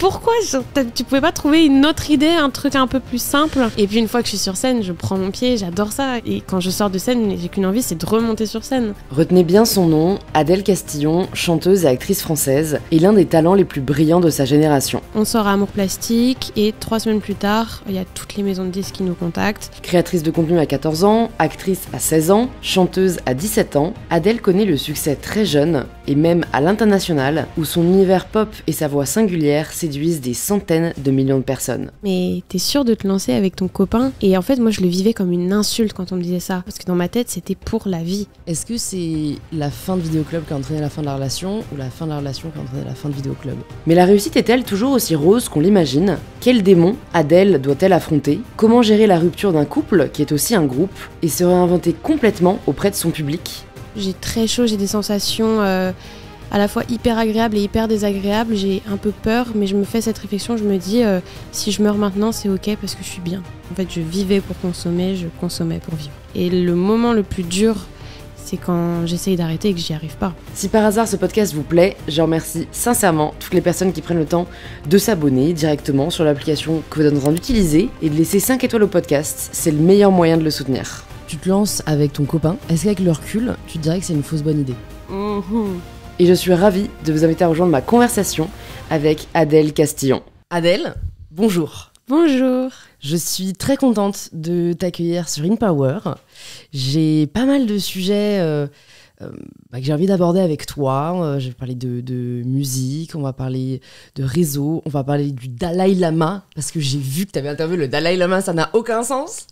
pourquoi tu pouvais pas trouver une autre idée, un truc un peu plus simple Et puis une fois que je suis sur scène, je prends mon pied, j'adore ça. Et quand je sors de scène, j'ai qu'une envie, c'est de remonter sur scène. Retenez bien son nom, Adèle Castillon, chanteuse et actrice française, et l'un des talents les plus brillants de sa génération. On sort à Amour Plastique et trois semaines plus tard, il y a toutes les maisons de disques qui nous contactent. Créatrice de contenu à 14 ans, actrice à 16 ans, chanteuse à 17 ans, Adèle connaît le succès très jeune et même à l'international où son univers pop et sa voix singulière s'est des centaines de millions de personnes. Mais t'es sûr de te lancer avec ton copain Et en fait, moi, je le vivais comme une insulte quand on me disait ça, parce que dans ma tête, c'était pour la vie. Est-ce que c'est la fin de Vidéoclub qui a entraîné la fin de la relation, ou la fin de la relation qui a entraîné la fin de Vidéoclub Mais la réussite est-elle toujours aussi rose qu'on l'imagine Quel démon Adèle doit-elle affronter Comment gérer la rupture d'un couple, qui est aussi un groupe, et se réinventer complètement auprès de son public J'ai très chaud, j'ai des sensations... Euh, à la fois hyper agréable et hyper désagréable. J'ai un peu peur, mais je me fais cette réflexion. Je me dis, euh, si je meurs maintenant, c'est ok parce que je suis bien. En fait, je vivais pour consommer, je consommais pour vivre. Et le moment le plus dur, c'est quand j'essaye d'arrêter et que j'y arrive pas. Si par hasard ce podcast vous plaît, je remercie sincèrement toutes les personnes qui prennent le temps de s'abonner directement sur l'application que vous êtes en train d'utiliser et de laisser 5 étoiles au podcast. C'est le meilleur moyen de le soutenir. Tu te lances avec ton copain, est-ce qu'avec le recul, tu te dirais que c'est une fausse bonne idée mhm et je suis ravie de vous inviter à rejoindre ma conversation avec Adèle Castillon. Adèle, bonjour. Bonjour. Je suis très contente de t'accueillir sur InPower. J'ai pas mal de sujets euh, bah, que j'ai envie d'aborder avec toi. Euh, je vais parler de, musique, on va parler de réseau, on va parler du Dalai Lama, parce que j'ai vu que tu avais interviewé le Dalai Lama, ça n'a aucun sens.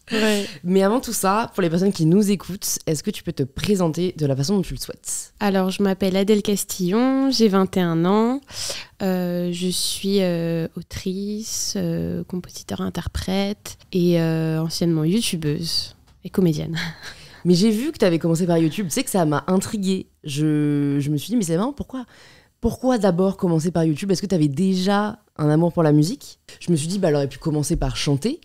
Mais avant tout ça, pour les personnes qui nous écoutent, est-ce que tu peux te présenter de la façon dont tu le souhaites Alors, je m'appelle Adèle Castillon, j'ai 21 ans. Euh, je suis euh, autrice, compositeur-interprète et anciennement youtubeuse et comédienne. Mais j'ai vu que tu avais commencé par YouTube, tu sais que ça m'a intrigué. Je, me suis dit, mais c'est marrant, pourquoi pourquoi d'abord commencer par YouTube Est-ce que tu avais déjà un amour pour la musique Je me suis dit, bah, elle aurait pu commencer par chanter,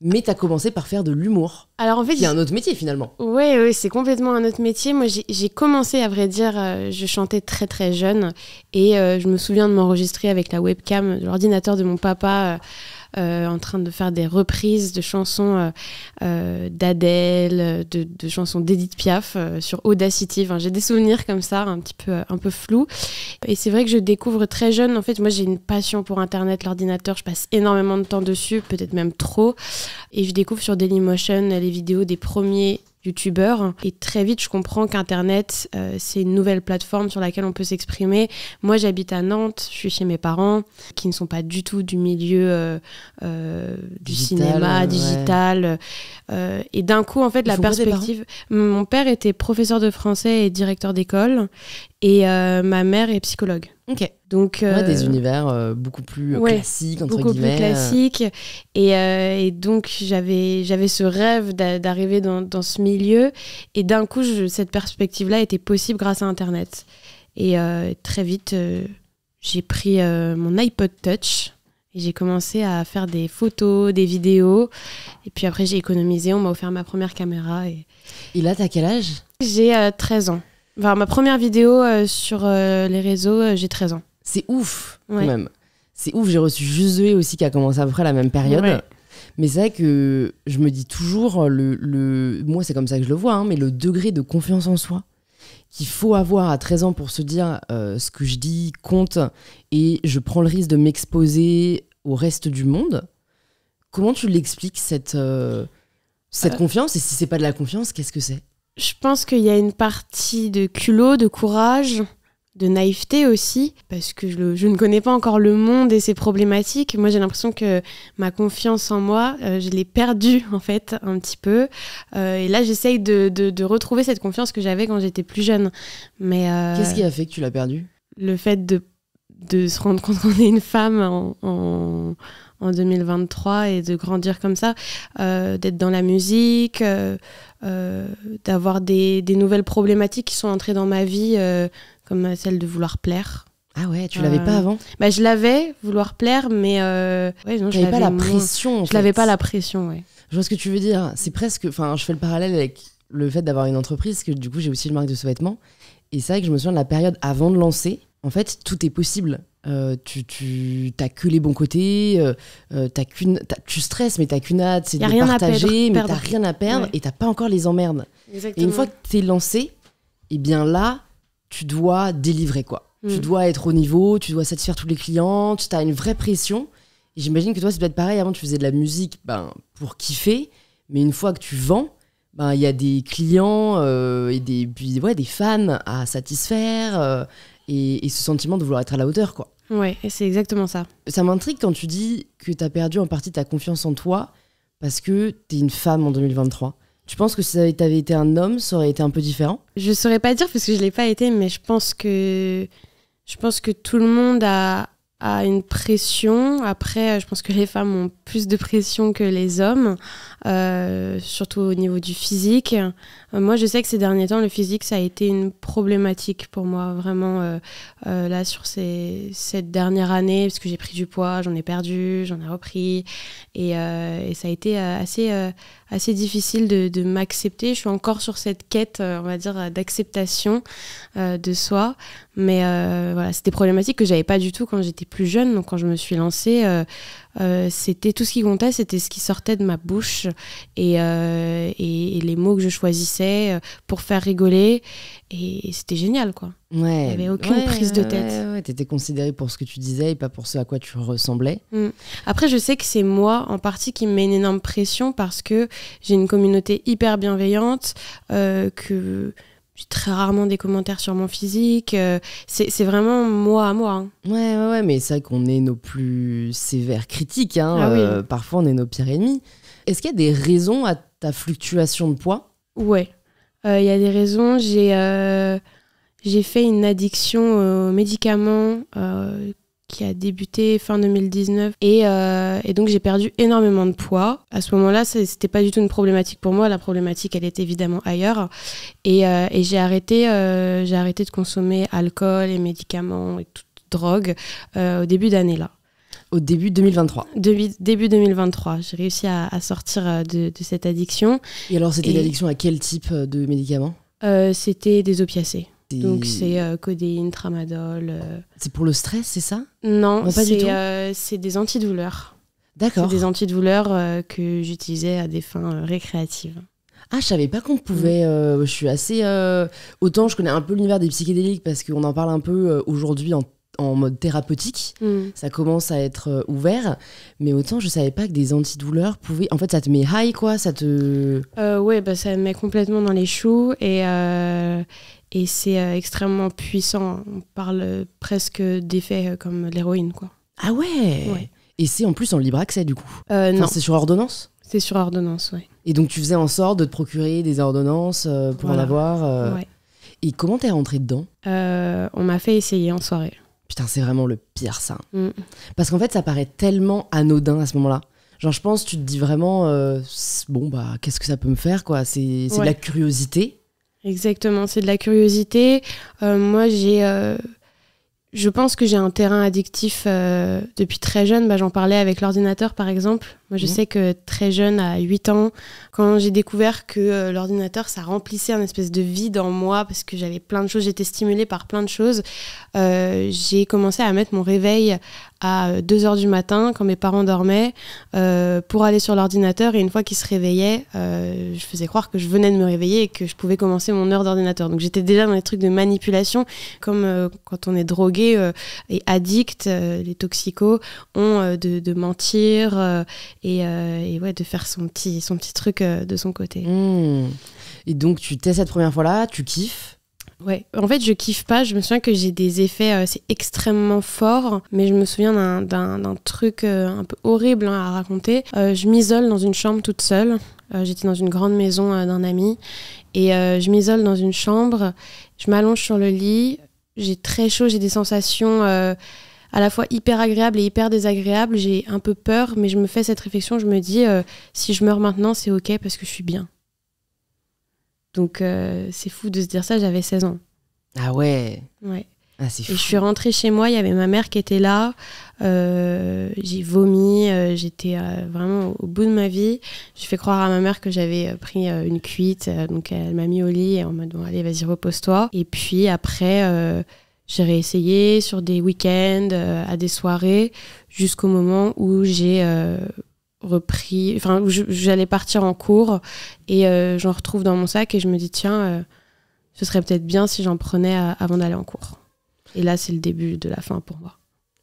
mais tu as commencé par faire de l'humour. Alors en fait. Qui un autre métier finalement. Oui, ouais, c'est complètement un autre métier. Moi, j'ai commencé, à vrai dire, euh, je chantais très très jeune et euh, je me souviens de m'enregistrer avec la webcam de l'ordinateur de mon papa. Euh, euh, en train de faire des reprises de chansons euh, euh, d'Adèle, de, chansons d'Edith Piaf sur Audacity. j'ai des souvenirs comme ça, un petit peu, un peu flous. Et c'est vrai que je découvre très jeune. En fait, moi, j'ai une passion pour Internet, l'ordinateur. Je passe énormément de temps dessus, peut-être même trop. Et je découvre sur Dailymotion les vidéos des premiers youtubeur. Et très vite, je comprends qu'Internet, euh, c'est une nouvelle plateforme sur laquelle on peut s'exprimer. Moi, j'habite à Nantes, je suis chez mes parents, qui ne sont pas du tout du milieu euh, euh, du cinéma, digital. et d'un coup, en fait, la perspective... Mon père était professeur de français et directeur d'école. Et euh, ma mère est psychologue. Ok. Donc, euh, des univers euh, beaucoup plus classiques, entre beaucoup plus classiques. Et, donc, j'avais ce rêve d'arriver dans, ce milieu. Et d'un coup, cette perspective-là était possible grâce à Internet. Et très vite, j'ai pris mon iPod Touch et j'ai commencé à faire des photos, des vidéos. Et puis après, j'ai économisé, on m'a offert ma première caméra. Et, et là, t'as quel âge J'ai 13 ans ma première vidéo euh, sur euh, les réseaux, euh, j'ai 13 ans. C'est ouf, quand même. C'est ouf, j'ai reçu Jusué aussi qui a commencé à peu près la même période. Mais c'est vrai que je me dis toujours, le, le... moi c'est comme ça que je le vois, hein, mais le degré de confiance en soi qu'il faut avoir à 13 ans pour se dire ce que je dis compte et je prends le risque de m'exposer au reste du monde. Comment tu l'expliques cette, cette confiance Et si c'est pas de la confiance, qu'est-ce que c'est je pense qu'il y a une partie de culot, de courage, de naïveté aussi, parce que je, ne connais pas encore le monde et ses problématiques. Moi, j'ai l'impression que ma confiance en moi, euh, je l'ai perdue en fait un petit peu. Euh, et là, j'essaye de, retrouver cette confiance que j'avais quand j'étais plus jeune. Mais euh, qu'est-ce qui a fait que tu l'as perdue Le fait de, se rendre compte qu'on est une femme en, 2023 et de grandir comme ça, d'être dans la musique, euh, d'avoir des, nouvelles problématiques qui sont entrées dans ma vie, euh, comme celle de vouloir plaire. Ah ouais, tu l'avais pas euh, avant bah, Je l'avais, vouloir plaire, mais. Euh... je n'avais pas la pression. je l'avais pas la pression, Je vois ce que tu veux dire. C'est presque. Enfin, je fais le parallèle avec le fait d'avoir une entreprise, que du coup, j'ai aussi le marque de ce vêtement. Et c'est vrai que je me souviens de la période avant de lancer, en fait, tout est possible. Euh, tu tu t'as que les bons côtés, euh, euh, qu'une, tu stresses mais n'as qu'une hâte, c'est de rien partager, à tu mais rien à perdre et t'as pas encore les emmerdes. Et une fois que tu es lancé, eh bien là, tu dois délivrer quoi. Tu hmm. dois être au niveau, tu dois satisfaire tous les clients, tu as une vraie pression. j'imagine que toi, c'est peut-être pareil. Avant, tu faisais de la musique ben, pour kiffer, mais une fois que tu vends, ben, il y a des clients et des, ouais, des fans à satisfaire et, ce sentiment de vouloir être à la hauteur, quoi. Ouais, c'est exactement ça. Ça m'intrigue quand tu dis que tu as perdu en partie ta confiance en toi parce que tu es une femme en 2023. Tu penses que si tu avais été un homme, ça aurait été un peu différent Je saurais pas dire parce que je l'ai pas été, mais je pense que je pense que tout le monde a, a une pression. Après, je pense que les femmes ont plus de pression que les hommes. Euh, surtout au niveau du physique. Euh, moi, je sais que ces derniers temps, le physique, ça a été une problématique pour moi, vraiment, euh, là, sur ces, cette dernière année, parce que j'ai pris du poids, j'en ai perdu, j'en ai repris, et, ça a été assez, assez difficile de, m'accepter. Je suis encore sur cette quête, on va dire, d'acceptation de soi, mais voilà, c'était problématique que j'avais pas du tout quand j'étais plus jeune, donc quand je me suis lancée. Euh, c'était tout ce qui comptait, c'était ce qui sortait de ma bouche et, euh, les mots que je choisissais euh, pour faire rigoler. Et, c'était génial, quoi. Il n'y avait aucune prise de tête. Ouais, Tu étais considérée pour ce que tu disais et pas pour ce à quoi tu ressemblais. Mm. Après, je sais que c'est moi en partie qui me met une énorme pression parce que j'ai une communauté hyper bienveillante, que très rarement des commentaires sur mon physique. Euh, c'est vraiment moi à moi. Hein. Ouais, ouais, mais c'est vrai qu'on est nos plus sévères critiques. Hein, ah euh, Parfois, on est nos pires ennemis. Est-ce qu'il y a des raisons à ta fluctuation de poids Ouais, euh, il y a des raisons. J'ai j'ai fait une addiction aux médicaments qui a débuté fin 2019. Euh, et, donc j'ai perdu énormément de poids. À ce moment-là, c'était pas du tout une problématique pour moi. La problématique, elle est évidemment ailleurs. Et, euh, j'ai arrêté, euh, j'ai arrêté de consommer alcool et médicaments et toute drogue au début d'année là. Au début 2023. Début, début 2023, j'ai réussi à, sortir de, cette addiction. Et alors, c'était une l'addiction à quel type de médicaments C'était des opiacés. Donc c'est euh, codéine, tramadol. Euh. C'est pour le stress, c'est ça Non, euh, c'est des antidouleurs. D'accord. C'est des antidouleurs que j'utilisais à des fins récréatives. Ah, je savais pas qu'on pouvait. je suis assez. autant je connais un peu l'univers des psychédéliques parce qu'on en parle un peu aujourd'hui en mode thérapeutique, hmm. ça commence à être ouvert, mais autant je savais pas que des antidouleurs pouvaient. En fait, ça te met high quoi, ça te. ouais, bah ça me met complètement dans les choux et, et c'est euh, extrêmement puissant. On parle presque d'effets euh, comme l'héroïne, quoi. Ah ouais, Et c'est en plus en libre accès, du coup euh, Non. C'est sur ordonnance C'est sur ordonnance, oui. Et donc tu faisais en sorte de te procurer des ordonnances pour en avoir Et comment t'es rentrée dedans On m'a fait essayer en soirée. Putain, c'est vraiment le pire, ça. Mm. Parce qu'en fait, ça paraît tellement anodin à ce moment-là. Genre, je pense, tu te dis vraiment, bon, bah, qu'est-ce que ça peut me faire, quoi C'est de la curiosité. Exactement, c'est de la curiosité. Euh, moi, j'ai, euh, je pense que j'ai un terrain addictif euh, depuis très jeune. Bah, j'en parlais avec l'ordinateur, par exemple. Moi, je mhm. sais que très jeune, à 8 ans, quand j'ai découvert que l'ordinateur, ça remplissait un espèce de vide en moi parce que j'avais plein de choses, j'étais stimulée par plein de choses, j'ai commencé à mettre mon réveil à 2 euh, heures du matin quand mes parents dormaient euh, pour aller sur l'ordinateur et une fois qu'ils se réveillaient, euh, je faisais croire que je venais de me réveiller et que je pouvais commencer mon heure d'ordinateur. Donc j'étais déjà dans les trucs de manipulation comme quand on est drogué et addict, les toxicos ont de, mentir et, ouais, de faire son petit, son petit truc de son côté. Mmh. Et donc tu t'es cette première fois-là, tu kiffes Ouais, en fait, je kiffe pas. Je me souviens que j'ai des effets, euh, c'est extrêmement fort, mais je me souviens d'un truc euh, un peu horrible hein, à raconter. Euh, je m'isole dans une chambre toute seule. J'étais dans une grande maison d'un ami et je m'isole dans une chambre. Je m'allonge sur le lit. J'ai très chaud, j'ai des sensations à la fois hyper agréables et hyper désagréables. J'ai un peu peur, mais je me fais cette réflexion. Je me dis, si je meurs maintenant, c'est ok parce que je suis bien. Donc euh, c'est fou de se dire ça, j'avais 16 ans. Ah ouais Ouais. Ah, c'est et je suis rentrée chez moi, il y avait ma mère qui était là. Euh, j'ai vomi, euh, j'étais vraiment au bout de ma vie. J'ai fait croire à ma mère que j'avais pris une cuite, donc elle m'a mis au lit en mode allez, vas-y, repose-toi. Et puis après, j'ai réessayé sur des week-ends, à des soirées, jusqu'au moment où j'ai repris, enfin j'allais partir en cours et euh, j'en retrouve dans mon sac et je me dis tiens, euh, ce serait peut-être bien si j'en prenais euh, avant d'aller en cours. Et là c'est le début de la fin pour moi.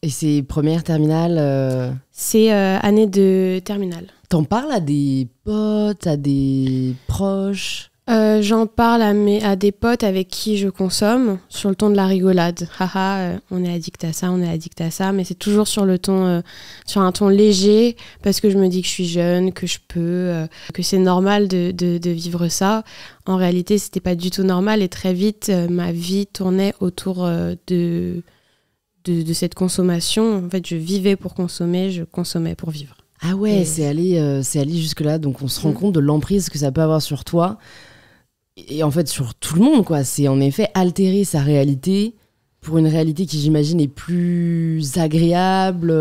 Et c'est première terminale C'est année de terminale. T'en parles à des potes, à des proches euh, j'en parle à, mes, à des potes avec qui je consomme sur le ton de la rigolade. Euh, on est addict à ça, on est addict à ça, mais c'est toujours sur le ton, euh, sur un ton léger parce que je me dis que je suis jeune, que je peux, que c'est normal de, de, vivre ça. En réalité, c'était pas du tout normal et très vite, ma vie tournait autour de, de, cette consommation. En fait, je vivais pour consommer, je consommais pour vivre. Ah ouais, c'est allé, allé jusque-là. Donc on se rend mm. compte de l'emprise que ça peut avoir sur toi et en fait sur tout le monde quoi. C'est en effet altérer sa réalité pour une réalité qui j'imagine est plus agréable.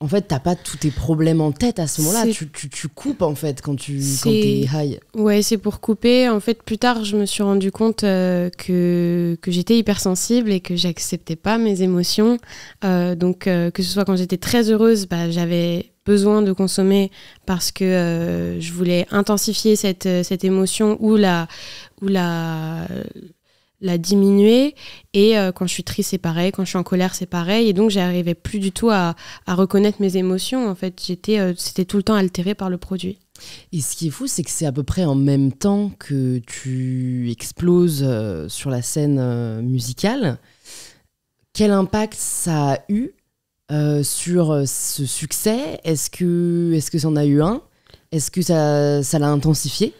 En fait, t'as pas tous tes problèmes en tête à ce moment-là. Tu, coupes en fait quand tu quand es high. Ouais, c'est pour couper. En fait, plus tard, je me suis rendu compte euh, que, que j'étais hypersensible et que j'acceptais pas mes émotions. Euh, donc, euh, que ce soit quand j'étais très heureuse, bah, j'avais besoin de consommer parce que euh, je voulais intensifier cette, euh, cette émotion ou la, ou la, euh, la diminuer. Et quand je suis triste, c'est pareil. Quand je suis en colère, c'est pareil. Et donc, j'arrivais plus du tout à, reconnaître mes émotions. En fait, j'étais, c'était tout le temps altéré par le produit. Et ce qui est fou, c'est que c'est à peu près en même temps que tu exploses sur la scène musicale. Quel impact ça a eu euh, sur euh, ce succès Est-ce que est ça en a eu un Est-ce que ça l'a intensifié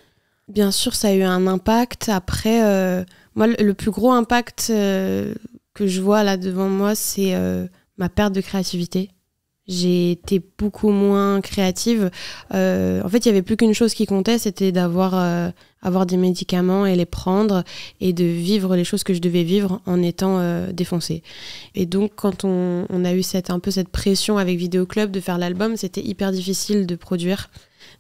Bien sûr, ça a eu un impact. Après, euh, moi, le plus gros impact que je vois là devant moi, c'est ma perte de créativité j'ai été beaucoup moins créative. Euh, en fait, il y avait plus qu'une chose qui comptait, c'était d'avoir euh, avoir des médicaments et les prendre et de vivre les choses que je devais vivre en étant euh, défoncée. Et donc, quand on, a eu cette, un peu cette pression avec Vidéo de faire l'album, c'était hyper difficile de produire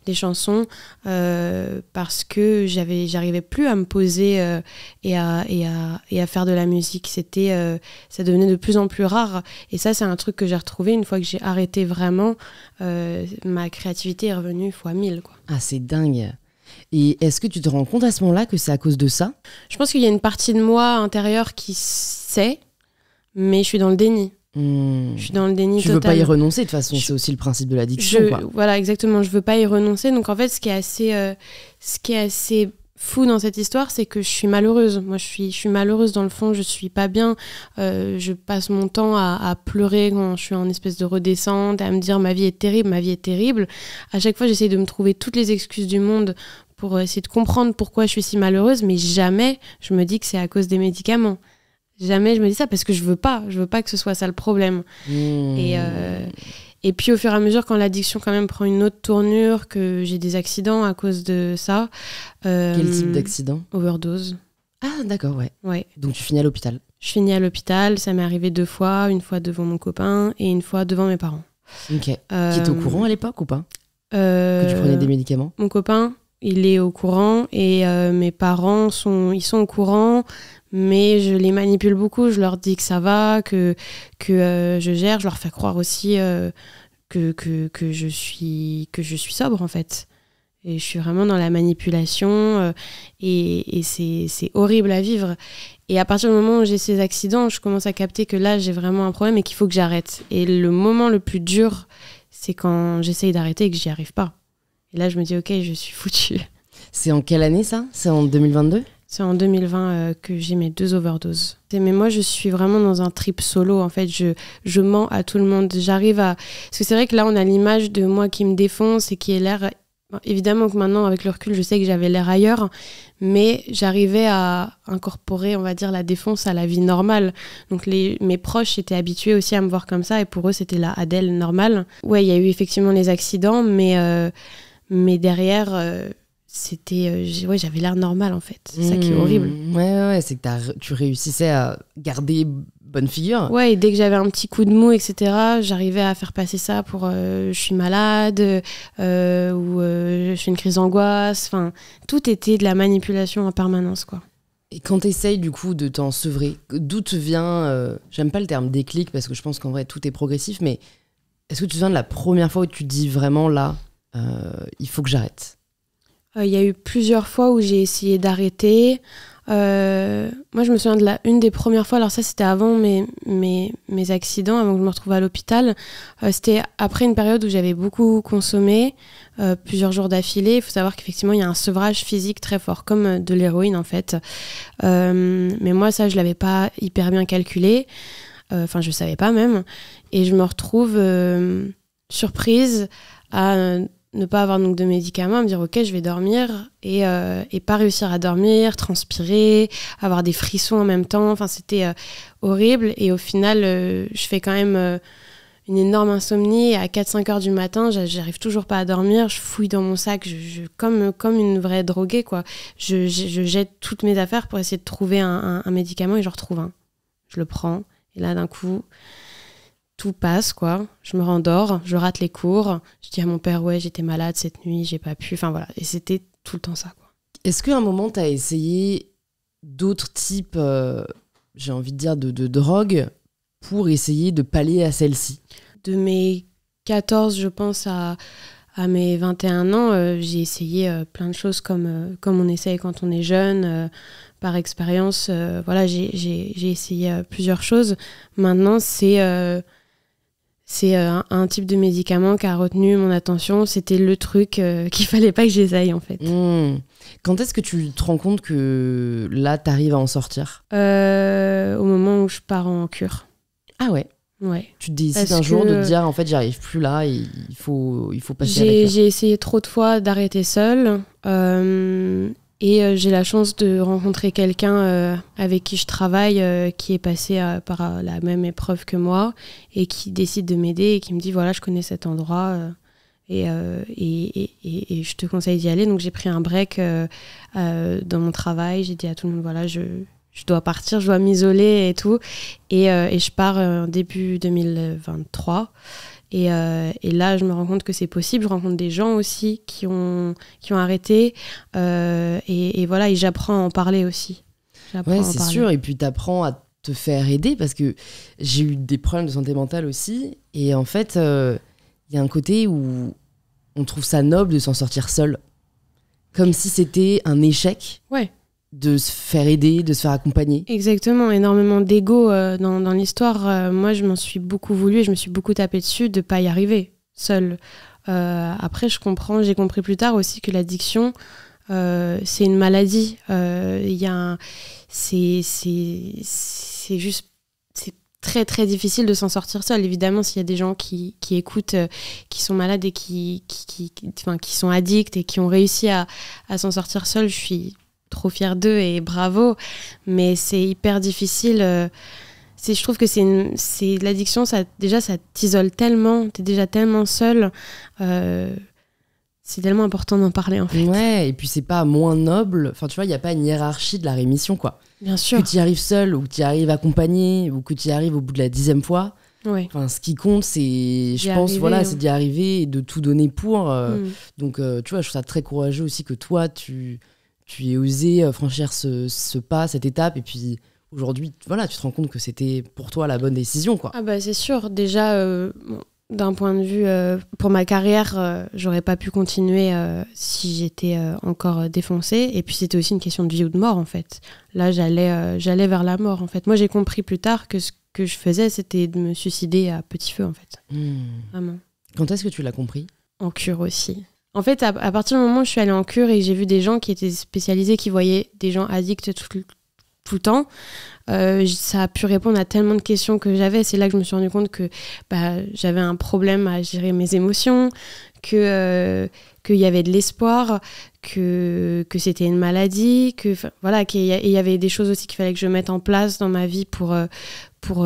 des chansons euh, parce que j'avais, j'arrivais plus à me poser euh, et, à, faire de la musique. C'était, euh, ça devenait de plus en plus rare. Et ça, c'est un truc que j'ai retrouvé une fois que j'ai arrêté vraiment. ma créativité est revenue fois mille. Quoi. Ah, c'est dingue. Et est-ce que tu te rends compte à ce moment-là que c'est à cause de ça Je pense qu'il y a une partie de moi intérieure qui sait, mais je suis dans le déni. Hmm. Je suis dans le déni tu total. veux pas y renoncer de toute façon, c'est aussi le principe de l'addiction. Voilà, exactement. Je veux pas y renoncer. Donc en fait, ce qui est assez, euh, ce qui est assez fou dans cette histoire, c'est que je suis malheureuse. Moi, je suis, je suis malheureuse dans le fond. Je suis pas bien. Euh, je passe mon temps à, pleurer quand je suis en espèce de redescente, à me dire ma vie est terrible, ma vie est terrible. À chaque fois, j'essaie de me trouver toutes les excuses du monde pour essayer de comprendre pourquoi je suis si malheureuse, mais jamais je me dis que c'est à cause des médicaments. Jamais je me dis ça parce que je veux pas, je veux pas que ce soit ça le problème. Hmm. Et, euh, et puis au fur et à mesure, quand l'addiction quand même prend une autre tournure, que j'ai des accidents à cause de ça. Euh, Quel type d'accident Overdose. Ah d'accord, ouais. ouais. Donc tu finis à l'hôpital Je finis à l'hôpital, ça m'est arrivé deux fois, une fois devant mon copain et une fois devant mes parents. Ok. Qui est au euh, courant à l'époque ou pas Que tu prenais des médicaments Mon copain, il est au courant et mes parents sont ils sont au courant mais je les manipule beaucoup. Je leur dis que ça va, que, euh, je gère. Je leur fais croire aussi euh, que, je suis, que je suis sobre, en fait. Et je suis vraiment dans la manipulation euh, et, et c'est horrible à vivre. Et à partir du moment où j'ai ces accidents, je commence à capter que là, j'ai vraiment un problème et qu'il faut que j'arrête. Et le moment le plus dur, c'est quand j'essaye d'arrêter et que j'y arrive pas. Et là, je me dis, ok, je suis foutue. C'est en quelle année ça C'est en 2022 c'est en 2020 euh, que j'ai mes deux overdoses. Mais moi, je suis vraiment dans un trip solo. En fait, je, je mens à tout le monde. J'arrive à. Parce que c'est vrai que là, on a l'image de moi qui me défonce et qui est l'air. Évidemment que maintenant, avec le recul, je sais que j'avais l'air ailleurs, mais j'arrivais à incorporer, on va dire, la défonce à la vie normale. Donc mes proches étaient habitués aussi à me voir comme ça, et pour eux, c'était la Adèle normale. Ouais, il y a eu effectivement les accidents, mais, euh, mais derrière, euh, c'était euh, j'avais l'air normal en fait c'est ça qui est hmm. horrible ouais ouais, c'est que tu réussissais à garder bonne figure ouais et dès que j'avais un petit coup de mou etc j'arrivais à faire passer ça pour euh, je suis malade euh, ou je suis une crise d'angoisse enfin tout était de la manipulation en permanence quoi et quand tu essayes du coup de t'ensevrer d'où te vient j'aime pas le terme déclic parce que je pense qu'en vrai tout est progressif mais est-ce que tu te souviens de la première fois où tu dis vraiment là il faut que j'arrête euh, il y a eu plusieurs fois où j'ai essayé d'arrêter. Euh, moi, je me souviens de la une des premières fois. Alors ça, c'était avant mes, mes, mes, accidents, avant que je me retrouve à l'hôpital. Euh, c'était après une période où j'avais beaucoup consommé, plusieurs jours d'affilée. Il faut savoir qu'effectivement, il y a un sevrage physique très fort, comme de l'héroïne en fait. mais moi, ça, je l'avais pas hyper bien calculé. Enfin, je savais pas même. Et je me retrouve surprise à ne pas avoir donc de médicaments, me dire ok je vais dormir euh, et, pas réussir à dormir, transpirer, avoir des frissons en même temps. Enfin c'était euh, horrible et au final euh, je fais quand même une énorme insomnie à 4-5 heures du matin j'arrive toujours pas à dormir, je fouille dans mon sac, je, comme, comme une vraie droguée quoi. Je, jette toutes mes affaires pour essayer de trouver un médicament et je retrouve un. Je le prends et là d'un coup tout passe, quoi. Je me rendors, je rate les cours, je dis à mon père, ouais, j'étais malade cette nuit, j'ai pas pu. Enfin voilà, et c'était tout le temps ça, quoi. Est-ce qu'à un moment, tu as essayé d'autres types, euh, j'ai envie de dire, de, de drogues pour essayer de pallier à celle-ci De mes 14, je pense, à, à mes 21 ans, euh, j'ai essayé euh, plein de choses comme, comme on essaye quand on est jeune, par expérience. voilà, j'ai essayé plusieurs choses. Maintenant, c'est c'est euh, un, type de médicament qui a retenu mon attention. C'était le truc euh, qu'il fallait pas que j'essaye en fait. Hmm. Quand est-ce que tu te rends compte que là, tu arrives à en sortir euh, Au moment où je pars en cure. Ah ouais Ouais. Tu te décides un jour de te dire en fait j'arrive plus là, il faut, il faut passer. J'ai essayé trop de fois d'arrêter seule et euh, j'ai la chance de rencontrer quelqu'un euh, avec qui je travaille euh, qui est passé par la même épreuve que moi et qui décide de m'aider et qui me dit voilà, je connais cet endroit. Et, et, et, et, je te conseille d'y aller. Donc j'ai pris un break dans mon travail. J'ai dit à tout le monde, voilà, je, je dois partir, je dois m'isoler et tout. Et, je pars début 2023. Euh, et, là, je me rends compte que c'est possible. Je rencontre des gens aussi qui ont, qui ont arrêté. Euh, et, voilà, et j'apprends à en parler aussi. Ouais, c'est sûr. Et puis, tu apprends à te faire aider parce que j'ai eu des problèmes de santé mentale aussi. Et en fait, euh, il y a un côté où on trouve ça noble de s'en sortir seul. Comme si c'était un échec. Ouais de se faire aider, de se faire accompagner. Exactement, énormément d'ego euh, dans, l'histoire. Euh, moi, je m'en suis beaucoup voulu et je me suis beaucoup tapé dessus de pas y arriver seul. Euh, après, je comprends, j'ai compris plus tard aussi que l'addiction, c'est une maladie. Il y un, c'est c'est juste très très difficile de s'en sortir seul. Évidemment, s'il y a des gens qui, qui écoutent, qui sont malades et qui, qui, enfin, qui sont addicts et qui ont réussi à, à s'en sortir seul, je suis trop fière d'eux et bravo, mais c'est hyper difficile. Euh, c'est, je trouve que c'est, c'est l'addiction, ça, déjà, ça t'isole tellement, tu es déjà tellement seul. Euh, c'est tellement important d'en parler en fait. Ouais, et puis c'est pas moins noble. Enfin, tu vois, il n'y a pas une hiérarchie de la rémission, quoi. Bien sûr. Que tu y arrives seul ou que tu y arrives accompagné ou que tu y arrives au bout de la dixième fois. Ouais. Enfin, ce qui compte, c'est, je pense, voilà, c'est d'y arriver et de tout donner pour. Euh. Mm. Donc, tu vois, je trouve ça très courageux aussi que toi, tu, tu as osé euh, franchir ce, pas, cette étape, et puis aujourd'hui, voilà, tu te rends compte que c'était pour toi la bonne décision, quoi. Ah bah c'est sûr. Déjà, euh, d'un point de vue euh, pour ma carrière, j'aurais pas pu continuer si j'étais encore défoncée. Et puis c'était aussi une question de vie ou de mort, en fait. Là, j'allais, j'allais vers la mort, en fait. Moi, j'ai compris plus tard que ce que je faisais, c'était de me suicider à petit feu, en fait. Hmm. Quand est-ce que tu l'as compris En cure aussi. En fait, à, partir du moment où je suis allée en cure et que j'ai vu des gens qui étaient spécialisés, qui voyaient des gens addicts tout, le temps, euh, ça a pu répondre à tellement de questions que j'avais. C'est là que je me suis rendu compte que bah, j'avais un problème à gérer mes émotions, que euh, qu'il y avait de l'espoir, que, c'était une maladie, que voilà, qu'il y, avait des choses aussi qu'il fallait que je mette en place dans ma vie pour euh, pour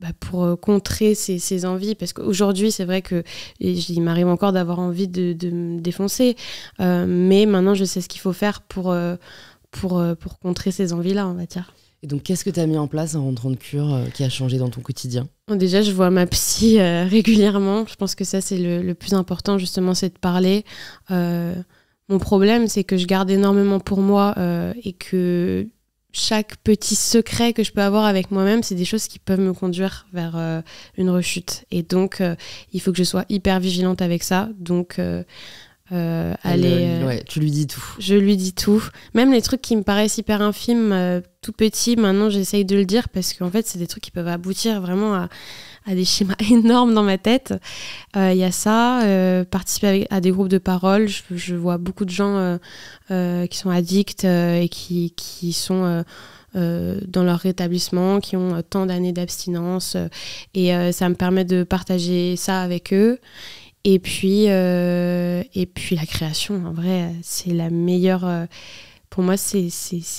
bah, pour euh, contrer ces, envies. Parce qu'aujourd'hui, c'est vrai que il m'arrive encore d'avoir envie de, me défoncer. Euh, mais maintenant, je sais ce qu'il faut faire pour, euh, pour, pour contrer ces envies-là, on va dire. Et donc, qu'est-ce que tu as mis en place en rentrant de cure qui a changé dans ton quotidien Déjà, je vois ma psy régulièrement. Je pense que ça, c'est le, le, plus important, justement, c'est de parler. mon problème, c'est que je garde énormément pour moi et que chaque petit secret que je peux avoir avec moi-même, c'est des choses qui peuvent me conduire vers euh, une rechute. Et donc, euh, il faut que je sois hyper vigilante avec ça. Donc, euh, allez. tu lui dis tout. Je lui dis tout. Même les trucs qui me paraissent hyper infimes, tout petits, maintenant j'essaye de le dire parce qu'en fait, c'est des trucs qui peuvent aboutir vraiment à, à des schémas énormes dans ma tête. Il euh, y a ça, euh, participer à des groupes de parole. Je, vois beaucoup de gens euh, qui sont addicts et qui, qui sont dans leur rétablissement, qui ont tant d'années d'abstinence. et ça me permet de partager ça avec eux. Et puis, et puis la création, en vrai, c'est la meilleure pour moi, c'est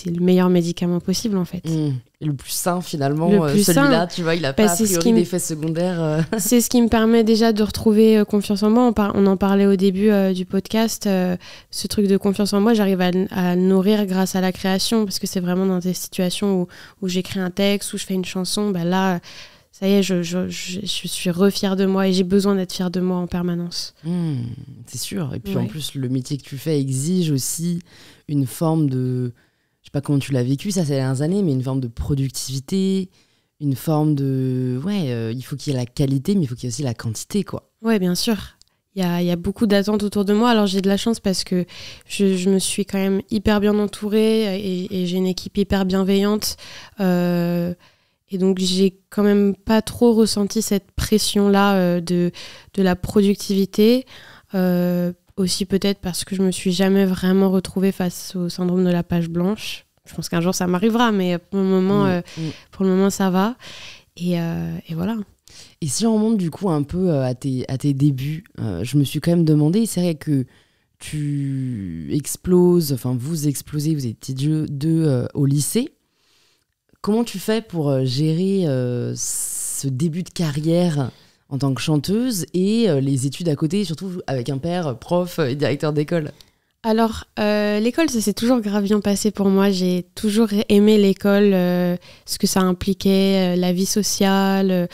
le meilleur médicament possible, en fait. Hmm. le plus sain, finalement, euh, celui-là, tu vois, il n'a bah, pas a priori d'effets secondaires. Euh. C'est ce qui me permet déjà de retrouver euh, confiance en moi. On, en parlait au début du podcast. ce truc de confiance en moi, j'arrive à, à, nourrir grâce à la création, parce que c'est vraiment dans des situations où, où j'écris un texte, où je fais une chanson, bah là, ça y est, je, je, je, je suis refière de moi et j'ai besoin d'être fière de moi en permanence. Hmm, c'est sûr. Et puis en plus, le métier que tu fais exige aussi une forme de. Je sais pas comment tu l'as vécu, ça, ces dernières années, mais une forme de productivité, une forme de. Ouais, euh, il faut qu'il y ait la qualité, mais il faut qu'il y ait aussi la quantité, quoi. Ouais, bien sûr. Il y a, y a, beaucoup d'attentes autour de moi. Alors j'ai de la chance parce que je, je, me suis quand même hyper bien entourée et, j'ai une équipe hyper bienveillante. Euh, et donc, j'ai quand même pas trop ressenti cette pression-là euh, de, de la productivité. Euh, aussi, peut-être parce que je me suis jamais vraiment retrouvée face au syndrome de la page blanche. Je pense qu'un jour ça m'arrivera, mais pour le moment, mm. Euh, mm. pour le moment ça va. Et, voilà. Et si on remonte du coup un peu à tes, à tes débuts, je me suis quand même demandé, c'est vrai que tu exploses, enfin vous explosez, vous étiez deux, deux au lycée Comment tu fais pour euh, gérer euh, ce début de carrière en tant que chanteuse et euh, les études à côté, surtout avec un père prof et directeur d'école alors, l'école, ça s'est toujours grave bien passé pour moi. J'ai toujours aimé l'école, ce que ça impliquait, la vie sociale,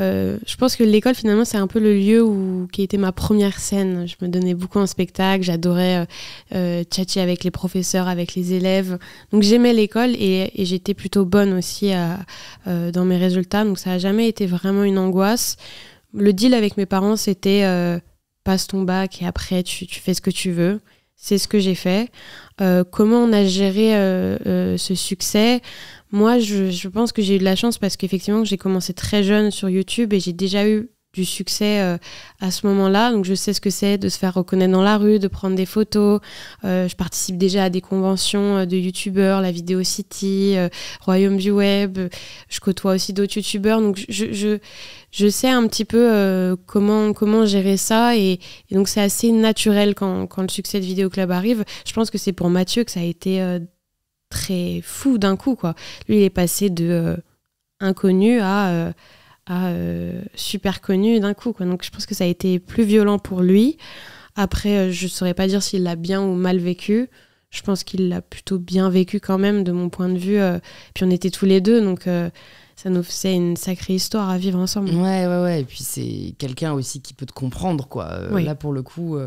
euh, je pense que l'école, finalement, c'est un peu le lieu où, qui était ma première scène. Je me donnais beaucoup en spectacle, j'adorais euh, euh avec les professeurs, avec les élèves. Donc j'aimais l'école et, j'étais plutôt bonne aussi à, euh, dans mes résultats. Donc ça n'a jamais été vraiment une angoisse. Le deal avec mes parents, c'était passe ton bac et après tu, fais ce que tu veux. C'est ce que j'ai fait. comment on a géré ce succès moi, je, je pense que j'ai eu de la chance parce qu'effectivement, j'ai commencé très jeune sur YouTube et j'ai déjà eu du succès euh, à ce moment-là. Donc je sais ce que c'est de se faire reconnaître dans la rue, de prendre des photos. Euh, je participe déjà à des conventions euh, de youtubeurs, la Vidéo City, euh, Royaume du Web. Je côtoie aussi d'autres youtubeurs. Donc je, je, je, sais un petit peu comment, comment gérer ça. Et, et donc c'est assez naturel quand, quand, le succès de Vidéo Club arrive. Je pense que c'est pour Mathieu que ça a été très fou d'un coup. Quoi. Lui, il est passé de euh, inconnu à, euh, euh, super connu d'un coup. Quoi. Donc je pense que ça a été plus violent pour lui. Après, je saurais pas dire s'il l'a bien ou mal vécu. Je pense qu'il l'a plutôt bien vécu quand même, de mon point de vue. Puis on était tous les deux, donc ça nous faisait une sacrée histoire à vivre ensemble. Ouais, ouais, ouais. Et puis c'est quelqu'un aussi qui peut te comprendre, quoi. Là, pour le coup,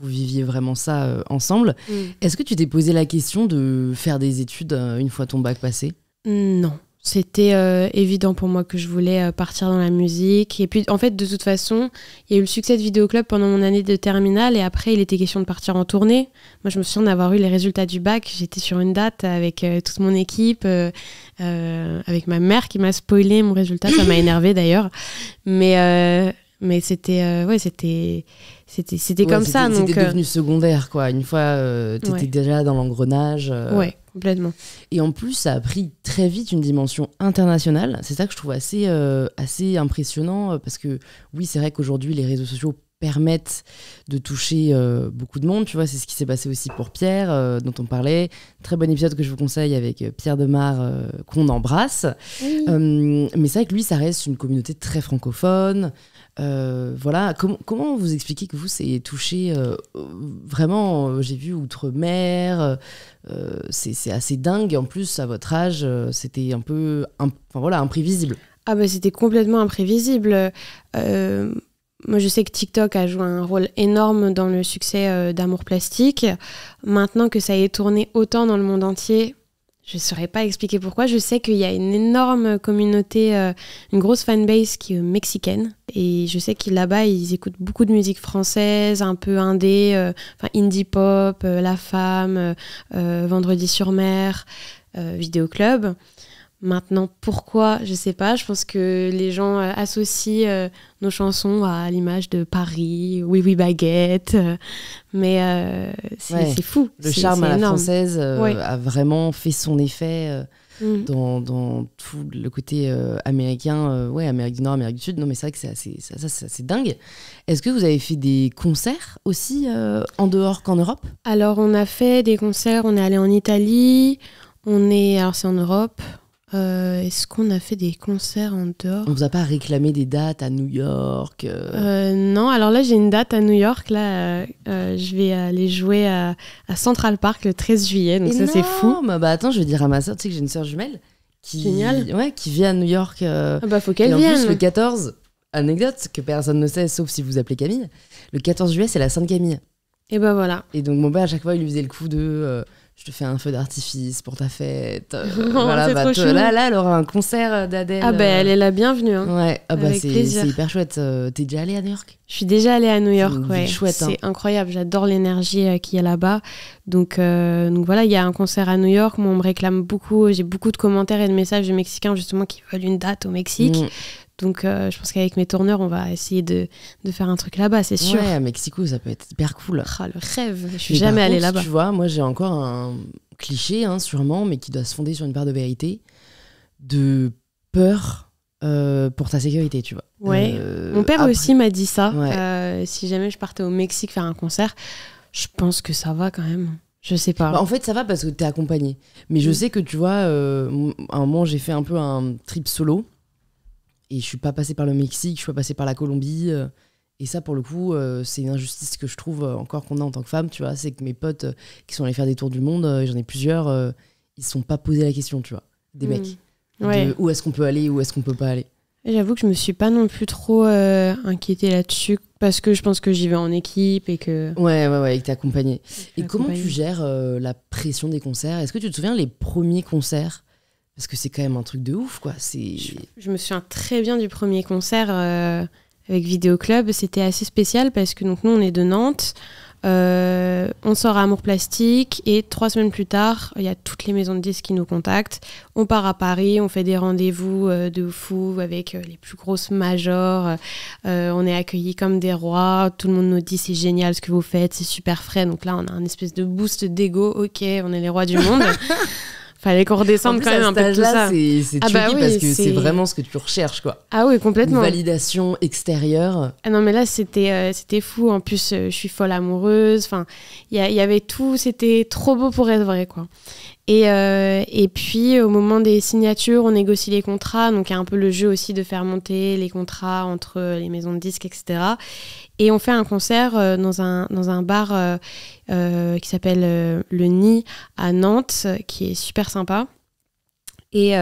vous viviez vraiment ça euh, ensemble. Mm. Est-ce que tu t'es posé la question de faire des études euh, une fois ton bac passé Non. C'était euh, évident pour moi que je voulais partir dans la musique. Et puis, en fait, de toute façon, il y a eu le succès de Vidéoclub pendant mon année de terminale. Et après, il était question de partir en tournée. Moi, je me souviens d'avoir eu les résultats du bac. J'étais sur une date avec toute mon équipe, avec ma mère qui m'a spoilé mon résultat. Ça m'a énervé d'ailleurs. Mais, mais c'était. ouais, c'était c'était, c'était comme ça. Donc, c'était euh, devenu secondaire, quoi. Une fois, tu euh, t'étais déjà dans l'engrenage. Euh. Oui, complètement. Et en plus, ça a pris très vite une dimension internationale. C'est ça que je trouve assez, assez impressionnant, parce que oui, c'est vrai qu'aujourd'hui, les réseaux sociaux permettent de toucher beaucoup de monde. Tu vois, c'est ce qui s'est passé aussi pour Pierre, dont on parlait. Très bon épisode que je vous conseille avec Pierre Demar, Mar qu'on embrasse. mais c'est vrai que lui, ça reste une communauté très francophone, euh, voilà, comment vous expliquez que vous, c'est touché euh, vraiment, euh, j'ai vu outre-mer, c'est assez dingue, en plus, à votre âge, c'était un peu voilà, imprévisible. Ah ben, c'était complètement imprévisible. Moi, je sais que TikTok a joué un rôle énorme dans le succès d'Amour Plastique. Maintenant que ça est tourné autant dans le monde entier, je ne saurais pas expliquer pourquoi. Je sais qu'il y a une énorme communauté, euh, une grosse fanbase qui est mexicaine. Et je sais qu'ils là-bas, ils écoutent beaucoup de musique française, un peu indé, euh, indie pop, euh, La Femme, Vendredi sur mer, Vidéo Club. Maintenant, pourquoi Je sais pas. Je pense que les gens euh, associent euh, nos chansons à l'image de Paris, Oui Oui Baguette. Euh, mais c'est fou. Le charme à la française a vraiment fait son effet mmh. dans, tout le côté américain, ouais, Amérique du Nord, Amérique du Sud. Non, mais c'est vrai que c'est assez, dingue. Est-ce que vous avez fait des concerts aussi en dehors qu'en Europe Alors, on a fait des concerts. On est allé en Italie. On est, alors c'est en Europe, euh, est-ce qu'on a fait des concerts en dehors On vous a pas réclamé des dates à New York euh euh, Non, alors là j'ai une date à New York. Là, je vais aller jouer à, Central Park le 13 juillet. Donc ça c'est fou. Bah attends, je vais dire à ma soeur, tu sais que j'ai une soeur jumelle qui, Génial. qui vit à New York. ah bah faut qu'elle vienne. En plus le 14, anecdote que personne ne sait sauf si vous appelez Camille. Le 14 juillet c'est la Sainte Camille. Et bah, voilà. Et donc mon père, à chaque fois, il lui faisait le coup de euh, je te fais un feu d'artifice pour ta fête. Euh, oh, voilà, bah, trop là, là, elle aura un concert euh, d'Adèle. Ah, ben elle est la bienvenue. Hein. Ouais, ah, bah, c'est hyper chouette. T'es déjà allée à New York Je suis déjà allée à New York, ouais. chouette. Hein. C'est incroyable, j'adore l'énergie qu'il y a là-bas. Donc, donc voilà, il y a un concert à New York. Moi, on me réclame beaucoup. J'ai beaucoup de commentaires et de messages de Mexicains, justement, qui veulent une date au Mexique. Mm. Donc euh, je pense qu'avec mes tourneurs, on va essayer de, faire un truc là-bas, c'est sûr. Ouais, à Mexico, ça peut être hyper cool. Ah, le rêve, je suis jamais allée là-bas. Tu vois, moi j'ai encore un cliché, hein, sûrement, mais qui doit se fonder sur une part de vérité, de peur. Euh, pour ta sécurité, tu vois. Ouais. Euh, Mon père aussi m'a dit ça. si jamais je partais au Mexique faire un concert, je pense que ça va quand même. Je sais pas. Bah, en fait, ça va parce que tu es accompagné. Mais je mm. sais que tu vois, à un moment, j'ai fait un peu un trip solo et je suis pas passée par le Mexique, je suis pas passée par la Colombie. Euh, et ça, pour le coup, euh, c'est une injustice que je trouve euh, encore qu'on a en tant que femme, tu vois. C'est que mes potes qui sont allés faire des tours du monde, j'en ai plusieurs, ils se sont pas posés la question, tu vois, des hmm. mecs. Ouais. où est-ce qu'on peut aller, où est-ce qu'on peut pas aller. J'avoue que je me suis pas non plus trop inquiétée là-dessus parce que je pense que j'y vais en équipe et que. Ouais, ouais, ouais, et que t'es accompagnée. Et comment tu gères la pression des concerts Est-ce que tu te souviens les premiers concerts parce que c'est quand même un truc de ouf, quoi. Je, me souviens très bien du premier concert euh, avec Vidéo Club. C'était assez spécial parce que donc, nous, on est de Nantes. Euh, on sort à Amour Plastique et trois semaines plus tard, il y a toutes les maisons de disques qui nous contactent. On part à Paris, on fait des rendez-vous euh, de fou avec les plus grosses majors. on est accueillis comme des rois. Tout le monde nous dit c'est génial ce que vous faites, c'est super frais. Donc là, on a un espèce de boost d'ego. Ok, on est les rois du monde. Fallait qu'on redescende quand même un peu tout ça. C'est ah bah parce que c'est vraiment ce que tu recherches, quoi. Ah oui, complètement. validation extérieure. Ah non, mais là, c'était euh, c'était fou. En plus, euh, je suis folle amoureuse. Enfin, il y, avait tout. C'était trop beau pour être vrai, quoi. Et, euh, et, puis, au moment des signatures, on négocie les contrats. Donc, il y a un peu le jeu aussi de faire monter les contrats entre euh, les maisons de disques, etc. Et on fait un concert euh, dans, un, dans un bar qui s'appelle Le Nid à Nantes, qui est super sympa. Et,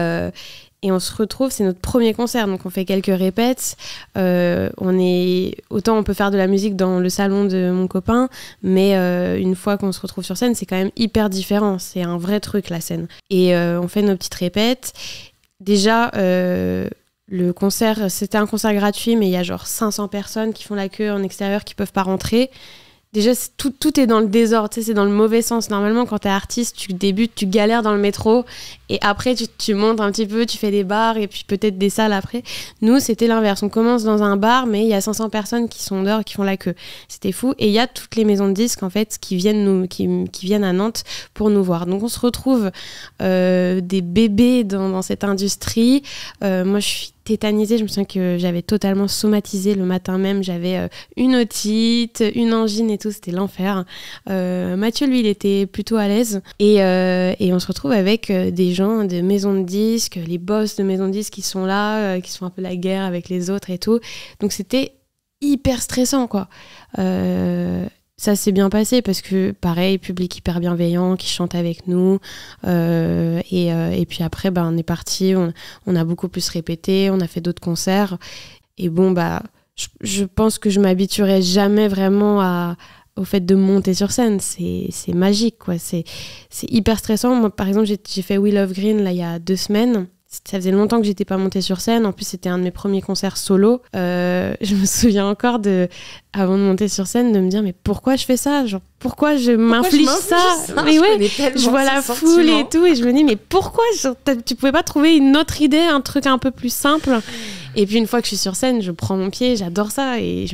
et on se retrouve, c'est notre premier concert, donc on fait quelques répètes. Euh, on est autant on peut faire de la musique dans le salon de mon copain, mais euh, une fois qu'on se retrouve sur scène, c'est quand même hyper différent. C'est un vrai truc la scène. Et euh, on fait nos petites répètes. Déjà, le concert, c'était un concert gratuit, mais il y a genre 500 personnes qui font la queue en extérieur, qui peuvent pas rentrer. Déjà, tout, est dans le désordre, c'est dans le mauvais sens. Normalement, quand t'es artiste, tu débutes, tu galères dans le métro, et après, tu, tu montes un petit peu, tu fais des bars, et puis peut-être des salles après. Nous, c'était l'inverse. On commence dans un bar, mais il y a 500 personnes qui sont dehors, qui font la queue. C'était fou. Et il y a toutes les maisons de disques, en fait, qui viennent, nous, qui, viennent à Nantes pour nous voir. Donc, on se retrouve euh, des bébés dans, cette industrie. Euh, moi, je suis tétanisée. Je me souviens que j'avais totalement somatisé le matin même. J'avais euh, une otite, une angine et tout. C'était l'enfer. Euh, Mathieu, lui, il était plutôt à l'aise. Et, euh, et, on se retrouve avec des gens de maisons de disques, les boss de maisons de disques qui sont là, qui se font un peu la guerre avec les autres et tout. Donc c'était hyper stressant, quoi. Euh, ça s'est bien passé parce que pareil, public hyper bienveillant qui chante avec nous. Euh, euh, et, puis après, bah, on est parti, on, a beaucoup plus répété, on a fait d'autres concerts. Et bon, bah, je, pense que je m'habituerai jamais vraiment à, au fait de monter sur scène. C'est magique, quoi. C'est hyper stressant. Moi, par exemple, j'ai fait We Love Green là, il y a deux semaines ça faisait longtemps que j'étais pas montée sur scène. En plus, c'était un de mes premiers concerts solo. Euh, je me souviens encore de, avant de monter sur scène, de me dire mais pourquoi je fais ça Genre pourquoi je m'inflige ça, je vois la foule et tout, et je me dis mais pourquoi Tu pouvais pas trouver une autre idée, un truc un peu plus simple et puis une fois que je suis sur scène, je prends mon pied, j'adore ça. Et,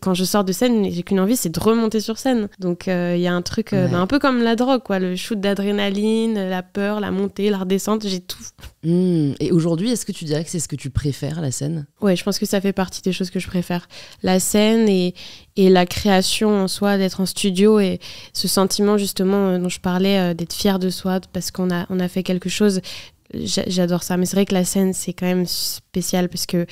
quand je sors de scène, j'ai qu'une envie, c'est de remonter sur scène. Donc euh, il y a un truc euh, ben, un peu comme la drogue, quoi. Le shoot d'adrénaline, la peur, la montée, la redescente, j'ai tout. Hmm. Et aujourd'hui, est-ce que tu dirais que c'est ce que tu préfères, la scène Ouais, je pense que ça fait partie des choses que je préfère. La scène et, la création en soi, d'être en studio et ce sentiment justement euh, dont je parlais, d'être fier de soi parce qu'on a fait quelque chose j'adore ça. Mais c'est vrai que la scène, c'est quand même spécial parce que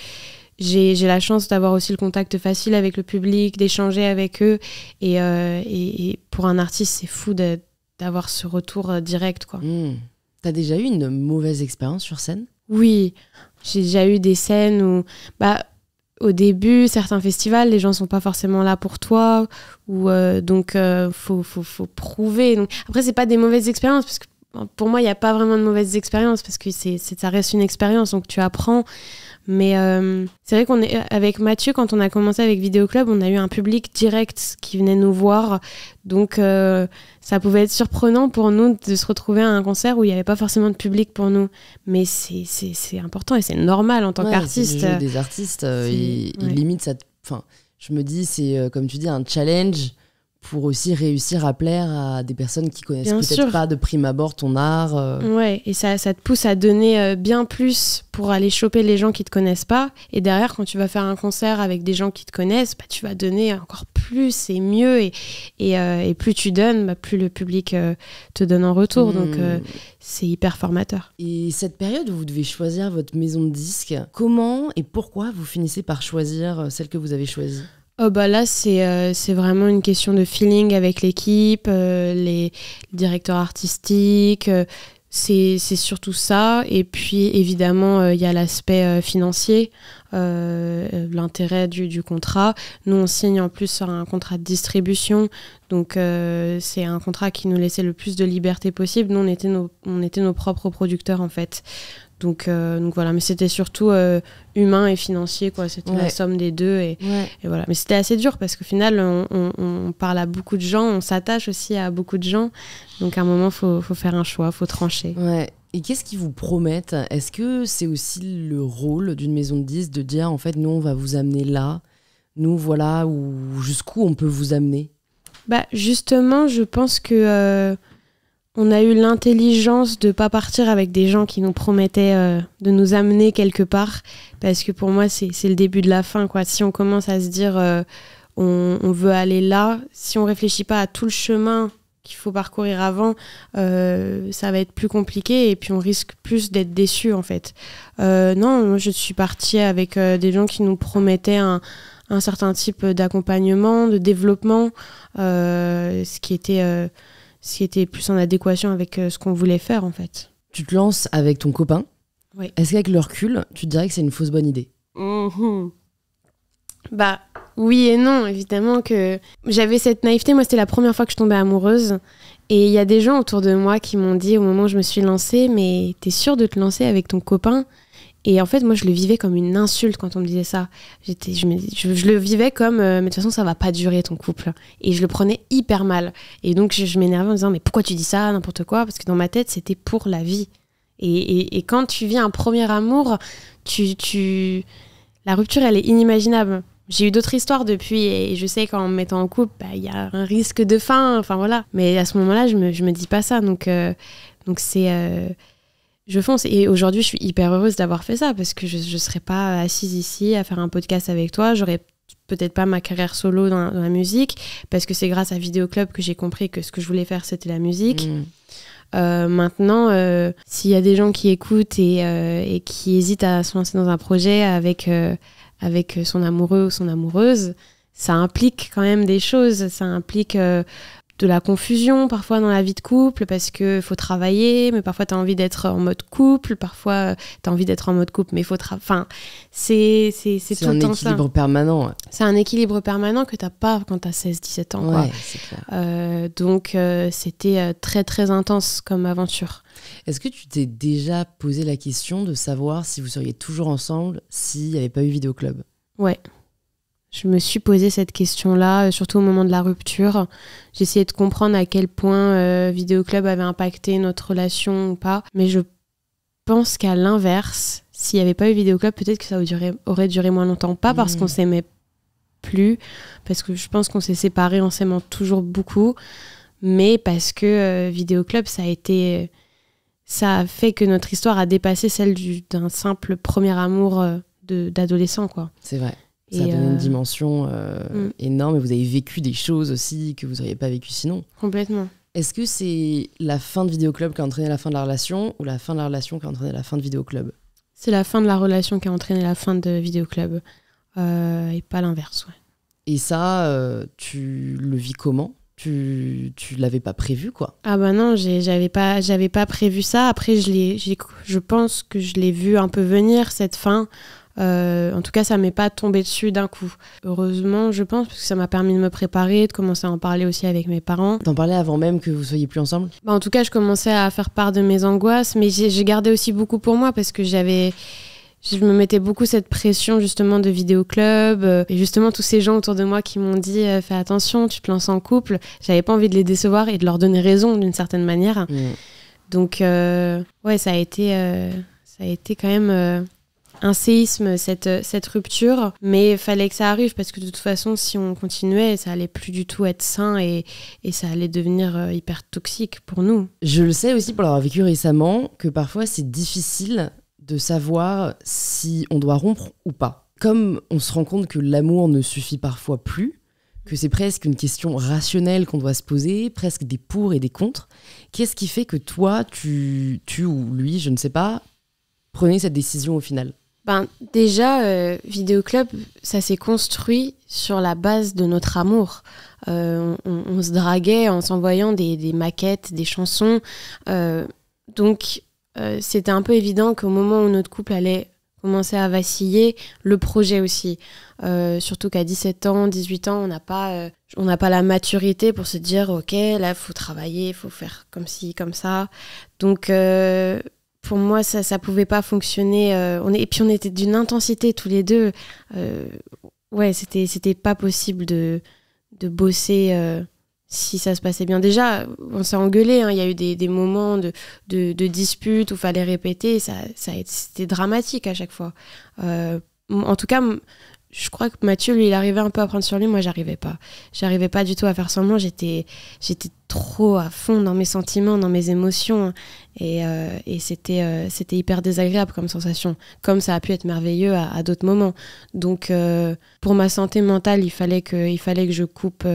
j'ai la chance d'avoir aussi le contact facile avec le public, d'échanger avec eux. Et, euh, et, pour un artiste, c'est fou d'avoir ce retour euh, direct. quoi. tu hmm. T'as déjà eu une mauvaise expérience sur scène Oui, j'ai déjà eu des scènes où, bah, au début, certains festivals, les gens sont pas forcément là pour toi, ou euh, donc faut, faut, faut, prouver. Donc après, c'est pas des mauvaises expériences parce que pour moi, il n'y a pas vraiment de mauvaises expériences parce que c'est, ça reste une expérience, donc tu apprends. Mais euh, c'est vrai qu'on est avec Mathieu, quand on a commencé avec Vidéo Club, on a eu un public direct qui venait nous voir. Donc euh, ça pouvait être surprenant pour nous de se retrouver à un concert où il n'y avait pas forcément de public pour nous. Mais c'est, important et c'est normal en tant qu'artiste. des artistes, euh, ils, ils limitent ça. Enfin, je me dis, c'est comme tu dis, un challenge pour aussi réussir à plaire à des personnes qui connaissent peut-être pas de prime abord ton art. Euh. Ouais, et ça, ça te pousse à donner euh, bien plus pour aller choper les gens qui te connaissent pas. Et derrière, quand tu vas faire un concert avec des gens qui te connaissent, bah, tu vas donner encore plus et mieux. Et, et, euh, plus tu donnes, bah, plus le public te donne en retour. Hmm. Donc c'est hyper formateur. Et cette période où vous devez choisir votre maison de disque, comment et pourquoi vous finissez par choisir celle que vous avez choisie Oh bah là, euh, c'est vraiment une question de feeling avec l'équipe, euh, les directeurs artistiques. Euh, c'est surtout ça. Et puis, évidemment, il y a l'aspect financier, l'intérêt du, contrat. Nous, on signe en plus un contrat de distribution. Donc, c'est un contrat qui nous laissait le plus de liberté possible. Nous, on était on était nos propres producteurs, en fait. Euh, donc, voilà, mais c'était surtout euh, humain et financier, quoi. C'était la somme des deux. Et, voilà. Mais c'était assez dur parce qu'au final, on, parle à beaucoup de gens, on s'attache aussi à beaucoup de gens. Donc à un moment, il faut, faire un choix, faut trancher. Et qu'est-ce qu'ils vous promettent Est-ce que c'est aussi le rôle d'une maison de 10 de dire en fait, nous, on va vous amener là, nous, voilà, ou jusqu'où on peut vous amener Bah, justement, je pense que. Euh, on a eu l'intelligence de ne pas partir avec des gens qui nous promettaient euh, de nous amener quelque part, parce que pour moi, c'est le début de la fin. Quoi. Si on commence à se dire euh, on, veut aller là, si on réfléchit pas à tout le chemin qu'il faut parcourir avant, euh, ça va être plus compliqué et puis on risque plus d'être déçu en fait. non, moi je suis partie avec des gens qui nous promettaient un, un certain type d'accompagnement, de développement, ce qui était ce qui était plus en adéquation avec euh, ce qu'on voulait faire en fait. Tu te lances avec ton copain. Oui. Est-ce qu'avec le recul, tu te dirais que c'est une fausse bonne idée mhm. Bah oui et non, évidemment que j'avais cette naïveté. Moi, c'était la première fois que je tombais amoureuse. Et il y a des gens autour de moi qui m'ont dit au moment où je me suis lancée, mais t'es sûre de te lancer avec ton copain et en fait, moi, je le vivais comme une insulte quand on me disait ça. J'étais, je, le vivais comme, euh, mais de toute façon, ça va pas durer ton couple. Et je le prenais hyper mal. Et donc, je, m'énervais en disant, mais pourquoi tu dis ça, n'importe quoi Parce que dans ma tête, c'était pour la vie. Et, quand tu vis un premier amour, tu, la rupture, elle est inimaginable. J'ai eu d'autres histoires depuis et je sais qu'en me mettant en couple, bah, il y a un risque de fin. Enfin voilà. Mais à ce moment-là, je me, me dis pas ça. Donc, euh, donc c'est. Euh, je fonce. Et aujourd'hui, je suis hyper heureuse d'avoir fait ça parce que je ne serais pas assise ici à faire un podcast avec toi. J'aurais peut-être pas ma carrière solo dans, la musique parce que c'est grâce à Vidéo Club que j'ai compris que ce que je voulais faire, c'était la musique. Mm. Euh, maintenant, euh, s'il y a des gens qui écoutent euh, et, qui hésitent à se lancer dans un projet avec, avec son amoureux ou son amoureuse, ça implique quand même des choses. Ça implique de la confusion parfois dans la vie de couple parce que faut travailler, mais parfois tu as envie d'être en mode couple, parfois euh, tu as envie d'être en mode couple, mais faut travailler. Enfin, c'est c'est tout un équilibre permanent. C'est un équilibre permanent que t'as pas quand tu as 16 17 ans euh, donc euh, c'était très très intense comme aventure. Est-ce que tu t'es déjà posé la question de savoir si vous seriez toujours ensemble s'il n'y avait pas eu vidéo club Ouais. Je me suis posé cette question-là, euh, surtout au moment de la rupture. J'essayais de comprendre à quel point euh, Vidéoclub avait impacté notre relation ou pas. Mais je pense qu'à l'inverse, s'il n'y avait pas eu Vidéoclub, peut-être que ça aurait duré moins longtemps. Pas parce qu'on mmh. s'aimait plus, parce que je pense qu'on s'est séparés en s'aimant toujours beaucoup, mais parce que euh, Vidéoclub, ça a été. Euh, ça a fait que notre histoire a dépassé celle d'un simple premier amour euh, d'adolescent, quoi. C'est vrai. Ça a donné une euh, dimension euh, mm. énorme et vous avez vécu des choses aussi que vous n'auriez pas vécu sinon. Complètement. Est-ce que c'est la fin de Vidéoclub qui a entraîné la fin de la relation ou la fin de la relation qui a entraîné la fin de Vidéoclub C'est la fin de la relation qui a entraîné la fin de Vidéoclub euh, et pas l'inverse, ouais. Et ça, euh, tu le vis comment tu, tu l'avais pas prévu quoi Ah bah non, j'avais pas j'avais pas prévu ça. Après je l'ai je pense que je l'ai vu un peu venir cette fin. Euh, en tout cas, ça m'est pas tombé dessus d'un coup. Heureusement, je pense, parce que ça m'a permis de me préparer, de commencer à en parler aussi avec mes parents. D'en parler avant même que vous soyez plus ensemble bah, En tout cas, je commençais à faire part de mes angoisses, mais j'ai gardé aussi beaucoup pour moi parce que j'avais je me mettais beaucoup cette pression justement de vidéoclub club. Euh, et justement tous ces gens autour de moi qui m'ont dit euh, fais attention tu te lances en couple j'avais pas envie de les décevoir et de leur donner raison d'une certaine manière mm. donc ouais ça a été ça a été quand même un séisme, cette, cette rupture, mais il fallait que ça arrive parce que de toute façon, si on continuait, ça allait plus du tout être sain et, ça allait devenir euh, hyper toxique pour nous. Je le sais aussi pour l'avoir vécu récemment que parfois c'est difficile de savoir si on doit rompre ou pas. Comme on se rend compte que l'amour ne suffit parfois plus, que c'est presque une question rationnelle qu'on doit se poser, presque des pour et des contre. Qu'est-ce qui fait que toi, tu, tu ou lui, je ne sais pas, prenez cette décision au final ben, Déjà, euh, Vidéoclub, ça s'est construit sur la base de notre amour. Euh, on, on, se draguait en s'envoyant des, des, maquettes, des chansons. Euh, donc, euh, c'était un peu évident qu'au moment où notre couple allait commencer à vaciller, le projet aussi. surtout qu'à 17 ans, 18 ans, on n'a pas, on n'a pas la maturité pour se dire, OK, là, il faut travailler, il faut faire comme ci, comme ça. Donc pour moi, ça ça pouvait pas fonctionner. Euh, on est, et puis, on était d'une intensité tous les deux. Euh, ouais, c'était, c'était pas possible de, de bosser euh, si ça se passait bien. Déjà, on s'est engueulé. Hein, il y a eu des, moments de, de, de disputes où fallait répéter. Ça, ça, c'était dramatique à chaque fois. Euh, en tout cas, je crois que Mathieu, lui, il arrivait un peu à prendre sur lui. Moi, j'arrivais pas. J'arrivais pas du tout à faire semblant. J'étais, j'étais trop à fond dans mes sentiments, dans mes émotions. Hein. Euh, et, c'était, euh, c'était hyper désagréable comme sensation, comme ça a pu être merveilleux à, d'autres moments. Donc euh, pour ma santé mentale, il fallait que, il fallait que je coupe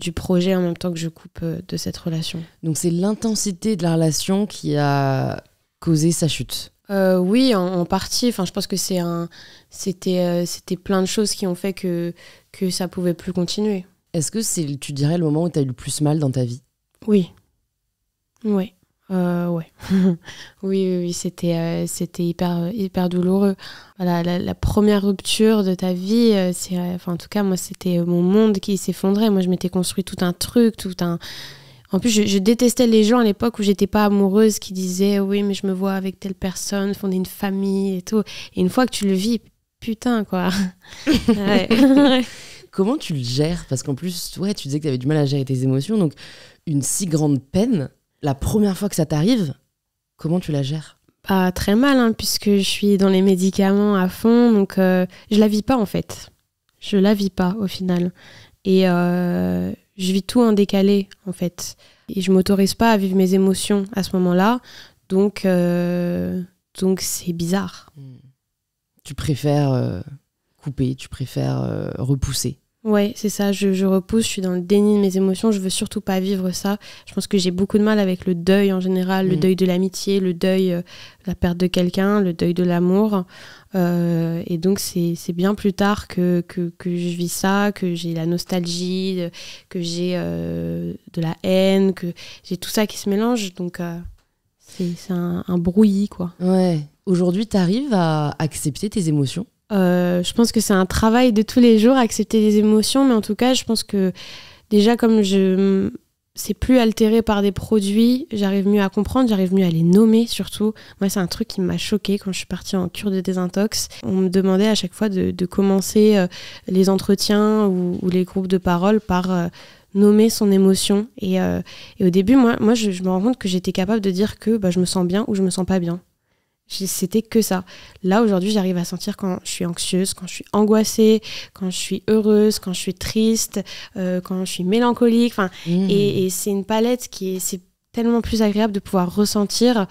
du projet en même temps que je coupe de cette relation. Donc c'est l'intensité de la relation qui a causé sa chute Oui, en, partie. Enfin, je pense que c'est un, c'était, c'était plein de choses qui ont fait que, que ça pouvait plus continuer. Est-ce que c'est, tu dirais, le moment où tu as eu le plus mal dans ta vie Oui. Oui. Euh, ouais. oui, oui, c'était euh, c'était hyper hyper douloureux. Voilà, la, première rupture de ta vie, euh, c'est en tout cas moi c'était mon monde qui s'effondrait. Moi je m'étais construit tout un truc, tout un en plus, je, détestais les gens à l'époque où j'étais pas amoureuse qui disaient oui, mais je me vois avec telle personne, fonder une famille et tout. Et une fois que tu le vis, putain quoi. Comment tu le gères Parce qu'en plus, ouais, tu disais que tu avais du mal à gérer tes émotions, donc une si grande peine, la première fois que ça t'arrive, comment tu la gères Pas très mal, hein, puisque je suis dans les médicaments à fond, donc euh, je la vis pas en fait. Je la vis pas au final. Et euh, je vis tout en décalé en fait. Et je m'autorise pas à vivre mes émotions à ce moment-là, donc euh, donc c'est bizarre. Hmm. Tu préfères couper, tu préfères repousser Ouais, c'est ça, je, repousse, je suis dans le déni de mes émotions, je veux surtout pas vivre ça. Je pense que j'ai beaucoup de mal avec le deuil en général, le mm. deuil de l'amitié, le deuil de euh, la perte de quelqu'un, le deuil de l'amour. Euh, et donc c'est bien plus tard que, je vis ça, que j'ai la nostalgie, euh, que j'ai de la haine, que j'ai tout ça qui se mélange. Donc c'est un, un, brouillis, quoi. Ouais. Aujourd'hui, tu arrives à accepter tes émotions euh, je pense que c'est un travail de tous les jours, accepter les émotions, mais en tout cas, je pense que déjà, comme je c'est plus altéré par des produits, j'arrive mieux à comprendre, j'arrive mieux à les nommer surtout. Moi, c'est un truc qui m'a choqué quand je suis partie en cure de désintox. On me demandait à chaque fois de, commencer euh, les entretiens ou, les groupes de parole par euh, nommer son émotion. Et, au début, moi, je, me rends compte que j'étais capable de dire que bah, je me sens bien ou je me sens pas bien. C'était que ça. Là, aujourd'hui, j'arrive à sentir quand je suis anxieuse, quand je suis angoissée, quand je suis heureuse, quand je suis triste, euh, quand je suis mélancolique. Mmh. Et, c'est une palette qui est, c'est tellement plus agréable de pouvoir ressentir.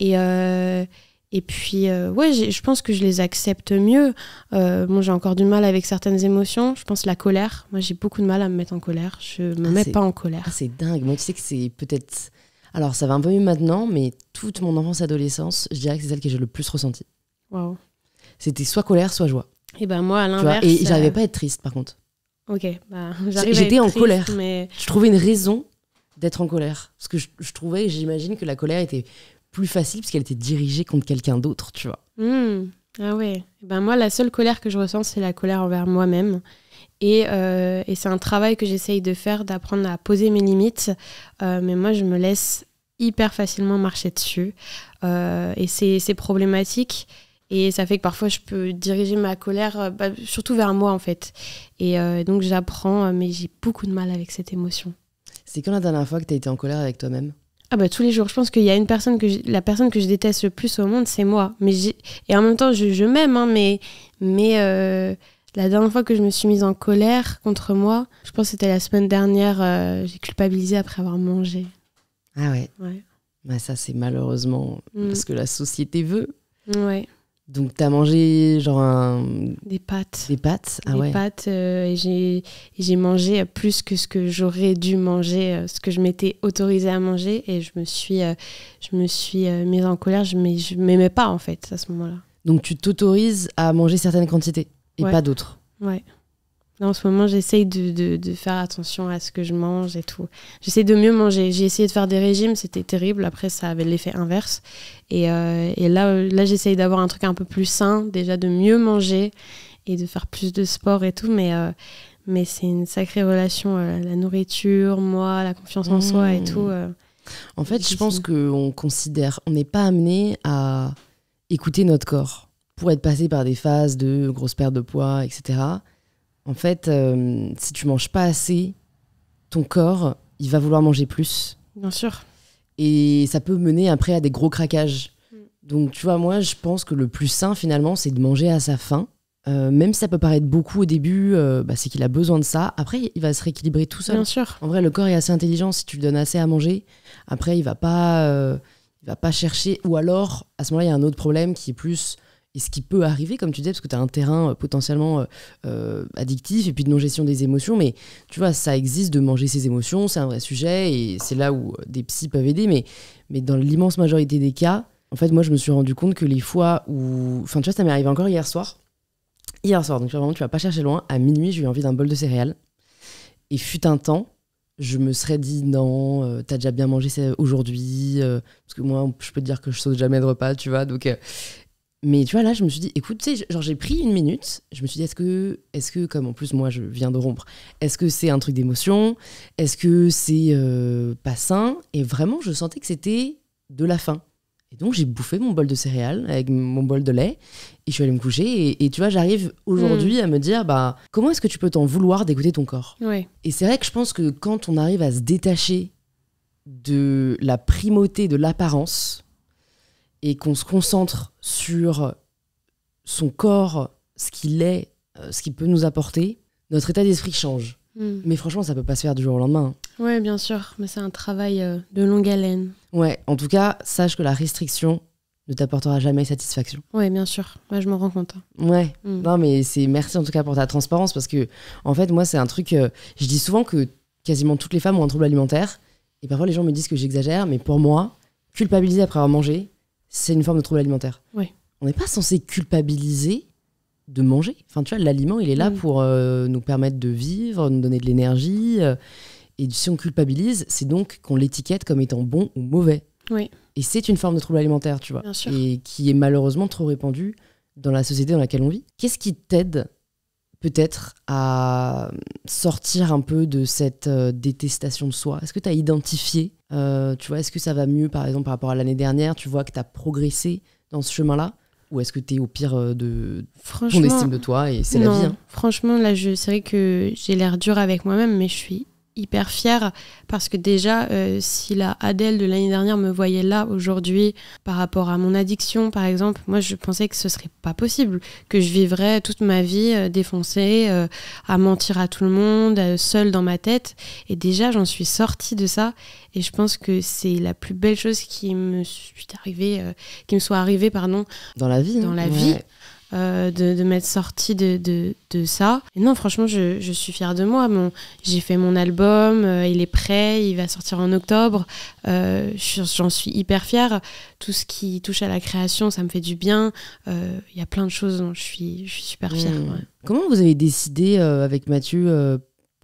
Et, euh, et puis, euh, ouais, je pense que je les accepte mieux. bon, j'ai encore du mal avec certaines émotions. Je pense la colère. Moi, j'ai beaucoup de mal à me mettre en colère. Je me ah, mets pas en colère. Ah, c'est dingue. Moi, tu sais que c'est peut-être alors ça va un peu mieux maintenant, mais toute mon enfance adolescence, je dirais que c'est celle que j'ai le plus ressentie. Waouh. C'était soit colère, soit joie. Et eh ben moi à l'inverse. Et j'arrivais euh, pas à être triste par contre. Ok. Bah, j'étais en colère. Mais... Je trouvais une raison d'être en colère. Parce que je, trouvais, j'imagine que la colère était plus facile parce qu'elle était dirigée contre quelqu'un d'autre, tu vois. Hmm. Ah ouais. Eh ben moi, la seule colère que je ressens, c'est la colère envers moi-même. Et, euh, c'est un travail que j'essaye de faire, d'apprendre à poser mes limites. Euh, mais moi, je me laisse hyper facilement marcher dessus. Euh, et c'est problématique. Et ça fait que parfois je peux diriger ma colère euh, bah, surtout vers moi en fait. Et euh, donc j'apprends, mais j'ai beaucoup de mal avec cette émotion. C'est quand la dernière fois que tu as été en colère avec toi-même ah bah tous les jours, je pense qu'il y a une personne que la personne que je déteste le plus au monde, c'est moi. Mais et en même temps, je, m'aime, hein, mais mais la dernière fois que je me suis mise en colère contre moi, je pense que c'était la semaine dernière. j'ai culpabilisé après avoir mangé. Ah ouais. Bah, ça, c'est malheureusement mm. ce que la société veut. Ouais. Donc, tu as mangé genre Des pâtes. Des pâtes, ah Des pâtes, euh, et j'ai mangé plus que ce que j'aurais dû manger, euh, ce que je m'étais autorisé à manger, et je me suis, euh, je me suis mise en colère, je ne m'aimais pas en fait à ce moment-là. Donc, tu t'autorises à manger certaines quantités et pas d'autres. Ouais en ce moment, j'essaye de, de, faire attention à ce que je mange et tout. J'essaie de mieux manger. J'ai essayé de faire des régimes, c'était terrible. Après, ça avait l'effet inverse. Et, euh, et là, là j'essaye d'avoir un truc un peu plus sain, déjà de mieux manger et de faire plus de sport et tout. Mais, euh, mais c'est une sacrée relation, euh, la nourriture, moi, la confiance en soi et tout. Mmh. en fait, je pense qu'on considère, on n'est pas amené à écouter notre corps pour être passé par des phases de grosse perte de poids, etc. En fait, euh, si tu manges pas assez, ton corps, il va vouloir manger plus. Bien sûr. Et ça peut mener après à des gros craquages. Mm. Donc, tu vois, moi, je pense que le plus sain, finalement, c'est de manger à sa faim. Euh, même si ça peut paraître beaucoup au début, euh, bah, c'est qu'il a besoin de ça. Après, il va se rééquilibrer tout seul. Bien sûr. En vrai, le corps est assez intelligent. Si tu lui donnes assez à manger, après, il va pas, il va pas chercher. Ou alors, à ce moment-là, il y a un autre problème qui est plus et ce qui peut arriver, comme tu disais, parce que tu as un terrain euh, potentiellement euh, euh, addictif et puis de non-gestion des émotions, mais tu vois, ça existe de manger ses émotions, c'est un vrai sujet et c'est là où des psys peuvent aider, mais, mais dans l'immense majorité des cas, en fait, moi, je me suis rendu compte que les fois où. Enfin, tu vois, ça m'est arrivé encore hier soir. Hier soir, donc vraiment, tu vas pas chercher loin. À minuit, j'ai eu envie d'un bol de céréales. Et fut un temps, je me serais dit non, t'as déjà bien mangé aujourd'hui, parce que moi je peux te dire que je saute jamais de repas, tu vois. Donc, mais tu vois, là, je me suis dit, écoute, tu sais, genre, j'ai pris une minute. Je me suis dit, est-ce que, est que, comme en plus, moi, je viens de rompre, est-ce que c'est un truc d'émotion Est-ce que c'est euh, pas sain Et vraiment, je sentais que c'était de la faim. Et donc, j'ai bouffé mon bol de céréales avec mon bol de lait et je suis allée me coucher. Et, tu vois, j'arrive aujourd'hui hmm. à me dire, bah, comment est-ce que tu peux t'en vouloir d'écouter ton corps Et c'est vrai que je pense que quand on arrive à se détacher de la primauté de l'apparence, et qu'on se concentre sur son corps, ce qu'il est, euh, ce qu'il peut nous apporter, notre état d'esprit change. Hmm. Mais franchement, ça peut pas se faire du jour au lendemain. Ouais, bien sûr, mais c'est un travail euh, de longue haleine. Ouais, en tout cas, sache que la restriction ne t'apportera jamais satisfaction. Ouais, bien sûr. Moi, je m'en rends compte. Hein. Ouais. Hmm. Non, mais c'est merci en tout cas pour ta transparence parce que en fait, moi, c'est un truc. Euh, je dis souvent que quasiment toutes les femmes ont un trouble alimentaire et parfois les gens me disent que j'exagère, mais pour moi, culpabiliser après avoir mangé, c'est une forme de trouble alimentaire. Oui. On n'est pas censé culpabiliser de manger. Enfin, tu vois, l'aliment, il est là mm. pour euh, nous permettre de vivre, nous donner de l'énergie. Euh, et si on culpabilise, c'est donc qu'on l'étiquette comme étant bon ou mauvais. Et c'est une forme de trouble alimentaire, tu vois, et qui est malheureusement trop répandue dans la société dans laquelle on vit. Qu'est-ce qui t'aide peut-être à sortir un peu de cette euh, détestation de soi Est-ce que tu as identifié euh, Tu vois, est-ce que ça va mieux, par exemple, par rapport à l'année dernière Tu vois que tu as progressé dans ce chemin-là ou est-ce que tu es au pire euh, de ton estime de toi et c'est la vie hein? Franchement, là, je... c'est vrai que j'ai l'air dur avec moi-même, mais je suis hyper fière parce que déjà, euh, si la Adèle de l'année dernière me voyait là aujourd'hui par rapport à mon addiction, par exemple, moi je pensais que ce serait pas possible, que je vivrais toute ma vie euh, défoncée, euh, à mentir à tout le monde, seule dans ma tête. Et déjà, j'en suis sortie de ça et je pense que c'est la plus belle chose qui me, suis arrivée, qui me soit arrivée pardon, dans la vie. Hein. Dans la vie euh, de, m'être sortie de, de, ça. Et non, franchement, je, suis fière de moi. Bon, j'ai fait mon album, euh, il est prêt, il va sortir en octobre. Euh, j'en suis hyper fière. Tout ce qui touche à la création, ça me fait du bien. Il y a plein de choses dont je suis, je suis super fière. Hmm. Comment vous avez décidé avec Mathieu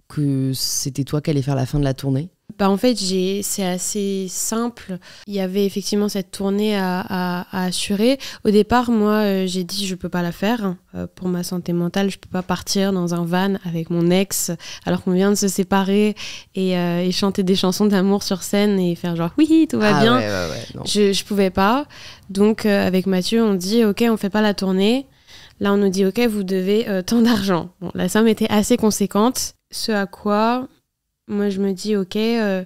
que c'était toi qui allais faire la fin de la tournée bah en fait, c'est assez simple. Il y avait effectivement cette tournée à, assurer. Au départ, moi, euh, j'ai dit je ne peux pas la faire hein. euh, pour ma santé mentale. Je ne peux pas partir dans un van avec mon ex alors qu'on vient de se séparer et, euh, chanter des chansons d'amour sur scène et faire genre oui tout va ah bien. je, ne pouvais pas. Donc avec Mathieu, on dit ok, on fait pas la tournée. Là, on nous dit ok, vous devez tant d'argent. Bon, la somme était assez conséquente. Ce à quoi moi, je me dis, ok, euh,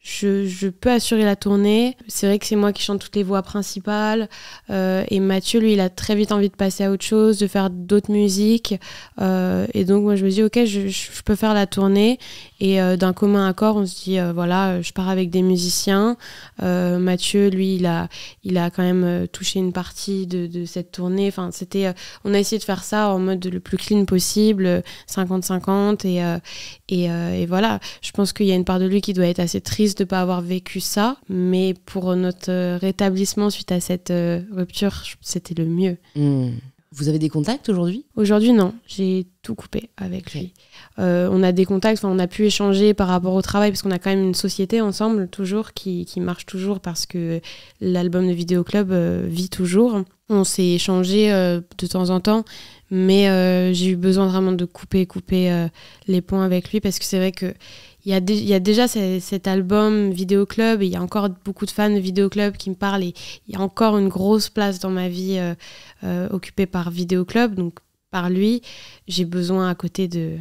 je, je, peux assurer la tournée. C'est vrai que c'est moi qui chante toutes les voix principales. Euh, et Mathieu, lui, il a très vite envie de passer à autre chose, de faire d'autres musiques. Euh, et donc, moi, je me dis, ok, je, je peux faire la tournée. Et euh, d'un commun accord, on se dit euh, voilà, euh, je pars avec des musiciens. Mathieu, lui, il a, il a quand même touché une partie de, cette tournée. Enfin, c'était, on a essayé de faire ça en mode le plus clean possible, 50-50. Et, et, voilà, je pense qu'il y a une part de lui qui doit être assez triste de ne pas avoir vécu ça. Mais pour notre rétablissement suite à cette rupture, c'était le mieux. Hmm. Vous avez des contacts aujourd'hui Aujourd'hui, non. J'ai tout coupé avec lui. Euh, on a des contacts, on a pu échanger par rapport au travail, parce qu'on a quand même une société ensemble, toujours, qui, qui marche toujours, parce que l'album de Vidéo Club euh, vit toujours. On s'est échangé euh, de temps en temps, mais j'ai eu besoin vraiment de couper, couper les points avec lui, parce que c'est vrai que il y, a déjà cet album Vidéo Club, et il y a encore beaucoup de fans de Vidéo Club qui me parlent, et il y a encore une grosse place dans ma vie euh, euh, occupée par Vidéo Club, donc par lui, j'ai besoin à côté de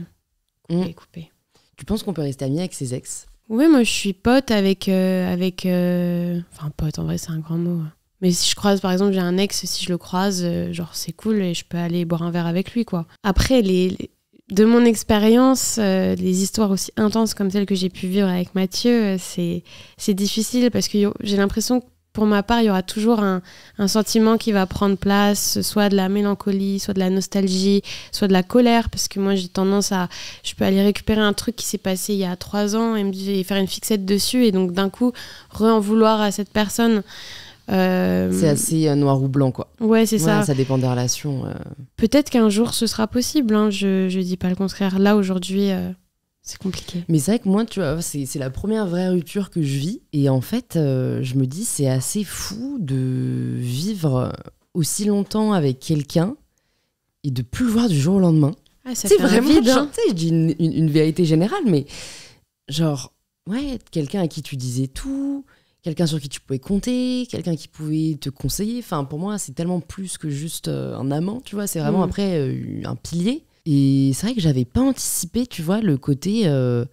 couper. Mm. couper. Tu penses qu'on peut rester ami avec ses ex Oui, moi je suis pote avec... Euh, avec Enfin pote, en vrai c'est un grand mot. Hein. Mais si je croise, par exemple, j'ai un ex, si je le croise, genre c'est cool et je peux aller boire un verre avec lui, quoi. Après, les de mon expérience, euh, les histoires aussi intenses comme celles que j'ai pu vivre avec Mathieu, euh, c'est, difficile parce que j'ai l'impression que pour ma part, il y aura toujours un, sentiment qui va prendre place, soit de la mélancolie, soit de la nostalgie, soit de la colère, parce que moi j'ai tendance à, je peux aller récupérer un truc qui s'est passé il y a trois ans et, me, faire une fixette dessus, et donc d'un coup, re-en vouloir à cette personne. Euh, c'est assez euh, noir ou blanc, quoi. Ouais, c'est ça. Ça dépend des relations. Euh. Peut-être qu'un jour ce sera possible, hein. je ne dis pas le contraire. Là, aujourd'hui, c'est compliqué. Mais c'est vrai que moi, tu vois, c'est la première vraie rupture que je vis. Et en fait, je me dis, c'est assez fou de vivre aussi longtemps avec quelqu'un et de plus le voir du jour au lendemain. Ah, c'est vraiment hein. dis une vérité générale, mais genre, ouais, quelqu'un à qui tu disais tout quelqu'un sur qui tu pouvais compter, quelqu'un qui pouvait te conseiller. Enfin, pour moi, c'est tellement plus que juste euh, un amant, tu vois. C'est vraiment mm. après euh, un pilier. Et c'est vrai que j'avais pas anticipé, tu vois, le côté. Euh,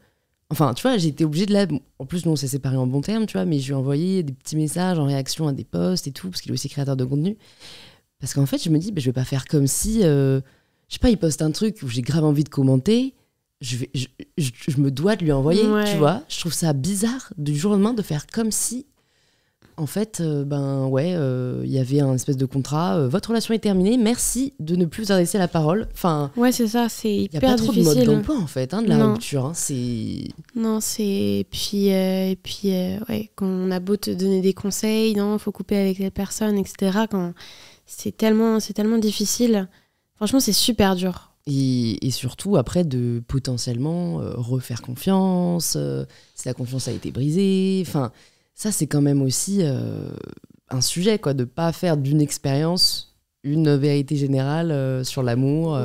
enfin, tu vois, j'étais obligée de la. En plus, nous, on s'est séparés en bon terme, tu vois, mais je lui ai envoyé des petits messages en réaction à des posts et tout, parce qu'il est aussi créateur de contenu. Parce qu'en fait, je me dis, je bah, je vais pas faire comme si. Je sais pas, il poste un truc où j'ai grave envie de commenter je, je, me dois de lui envoyer, tu vois. Je trouve ça bizarre du jour au lendemain de faire comme si, en fait, euh, ben ouais, euh, il y avait un espèce de contrat. Euh, votre relation est terminée, merci de ne plus vous adresser la parole. Enfin, ouais, c'est ça, c'est hyper difficile. Il n'y a pas trop de mode d'emploi, en fait, hein, de la rupture. Hein, c'est. Non, c'est. Puis, et puis ouais, quand on a beau te donner des conseils, non, faut couper avec cette personne, etc. Quand... C'est tellement, tellement difficile. Franchement, c'est super dur. Et, surtout, après, de potentiellement euh, refaire confiance, euh, si la confiance a été brisée. Enfin, ça, c'est quand même aussi euh, un sujet, quoi, de pas faire d'une expérience une vérité générale sur l'amour.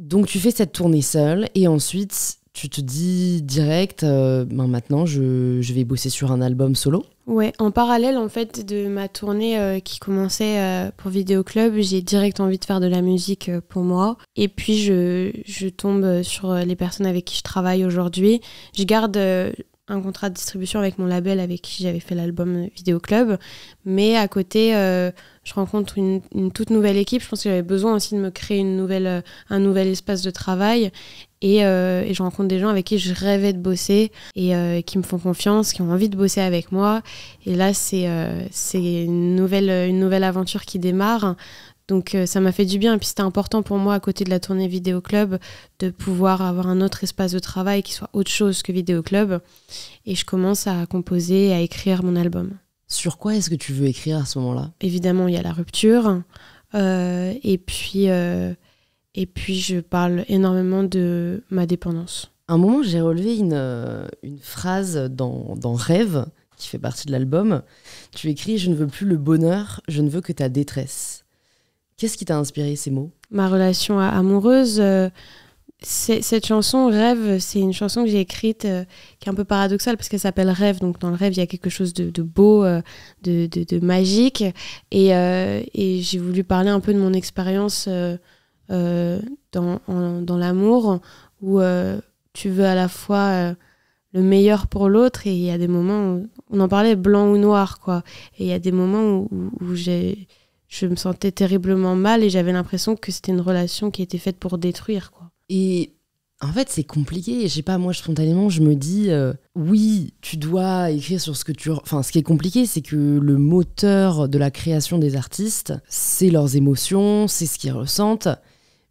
Donc, tu fais cette tournée seule et ensuite, tu te dis direct, ben maintenant, je, vais bosser sur un album solo. Ouais, en parallèle en fait de ma tournée euh, qui commençait euh, pour Vidéo Club, j'ai direct envie de faire de la musique euh, pour moi. Et puis je, tombe sur les personnes avec qui je travaille aujourd'hui. Je garde un contrat de distribution avec mon label avec qui j'avais fait l'album Vidéo Club. Mais à côté, je rencontre une, toute nouvelle équipe. Je pense que j'avais besoin aussi de me créer une nouvelle, un nouvel espace de travail. Euh, et, je rencontre des gens avec qui je rêvais de bosser et euh, qui me font confiance, qui ont envie de bosser avec moi. Et là, c'est euh, une, nouvelle, une nouvelle aventure qui démarre. Donc ça m'a fait du bien. Et puis c'était important pour moi, à côté de la tournée Vidéo Club, de pouvoir avoir un autre espace de travail qui soit autre chose que Vidéo Club. Et je commence à composer à écrire mon album. Sur quoi est-ce que tu veux écrire à ce moment-là Évidemment, il y a la rupture. et puis et puis, je parle énormément de ma dépendance. À un moment, j'ai relevé euh, une, phrase dans, dans, Rêve, qui fait partie de l'album. Tu écris Je ne veux plus le bonheur, je ne veux que ta détresse. Qu'est-ce qui t'a inspiré ces mots Ma relation amoureuse. Euh, cette chanson Rêve, c'est une chanson que j'ai écrite euh, qui est un peu paradoxale parce qu'elle s'appelle Rêve. Donc dans le rêve, il y a quelque chose de, beau, de, de, magique. Et, et j'ai voulu parler un peu de mon expérience euh, dans, dans l'amour où euh, tu veux à la fois euh, le meilleur pour l'autre et il y a des moments où on en parlait blanc ou noir quoi et il y a des moments où, je me sentais terriblement mal et j'avais l'impression que c'était une relation qui était faite pour détruire quoi et en fait, c'est compliqué. Je sais pas, moi, spontanément, je me dis, oui, tu dois écrire sur ce que tu. Enfin, ce qui est compliqué, c'est que le moteur de la création des artistes, c'est leurs émotions, c'est ce qu'ils ressentent.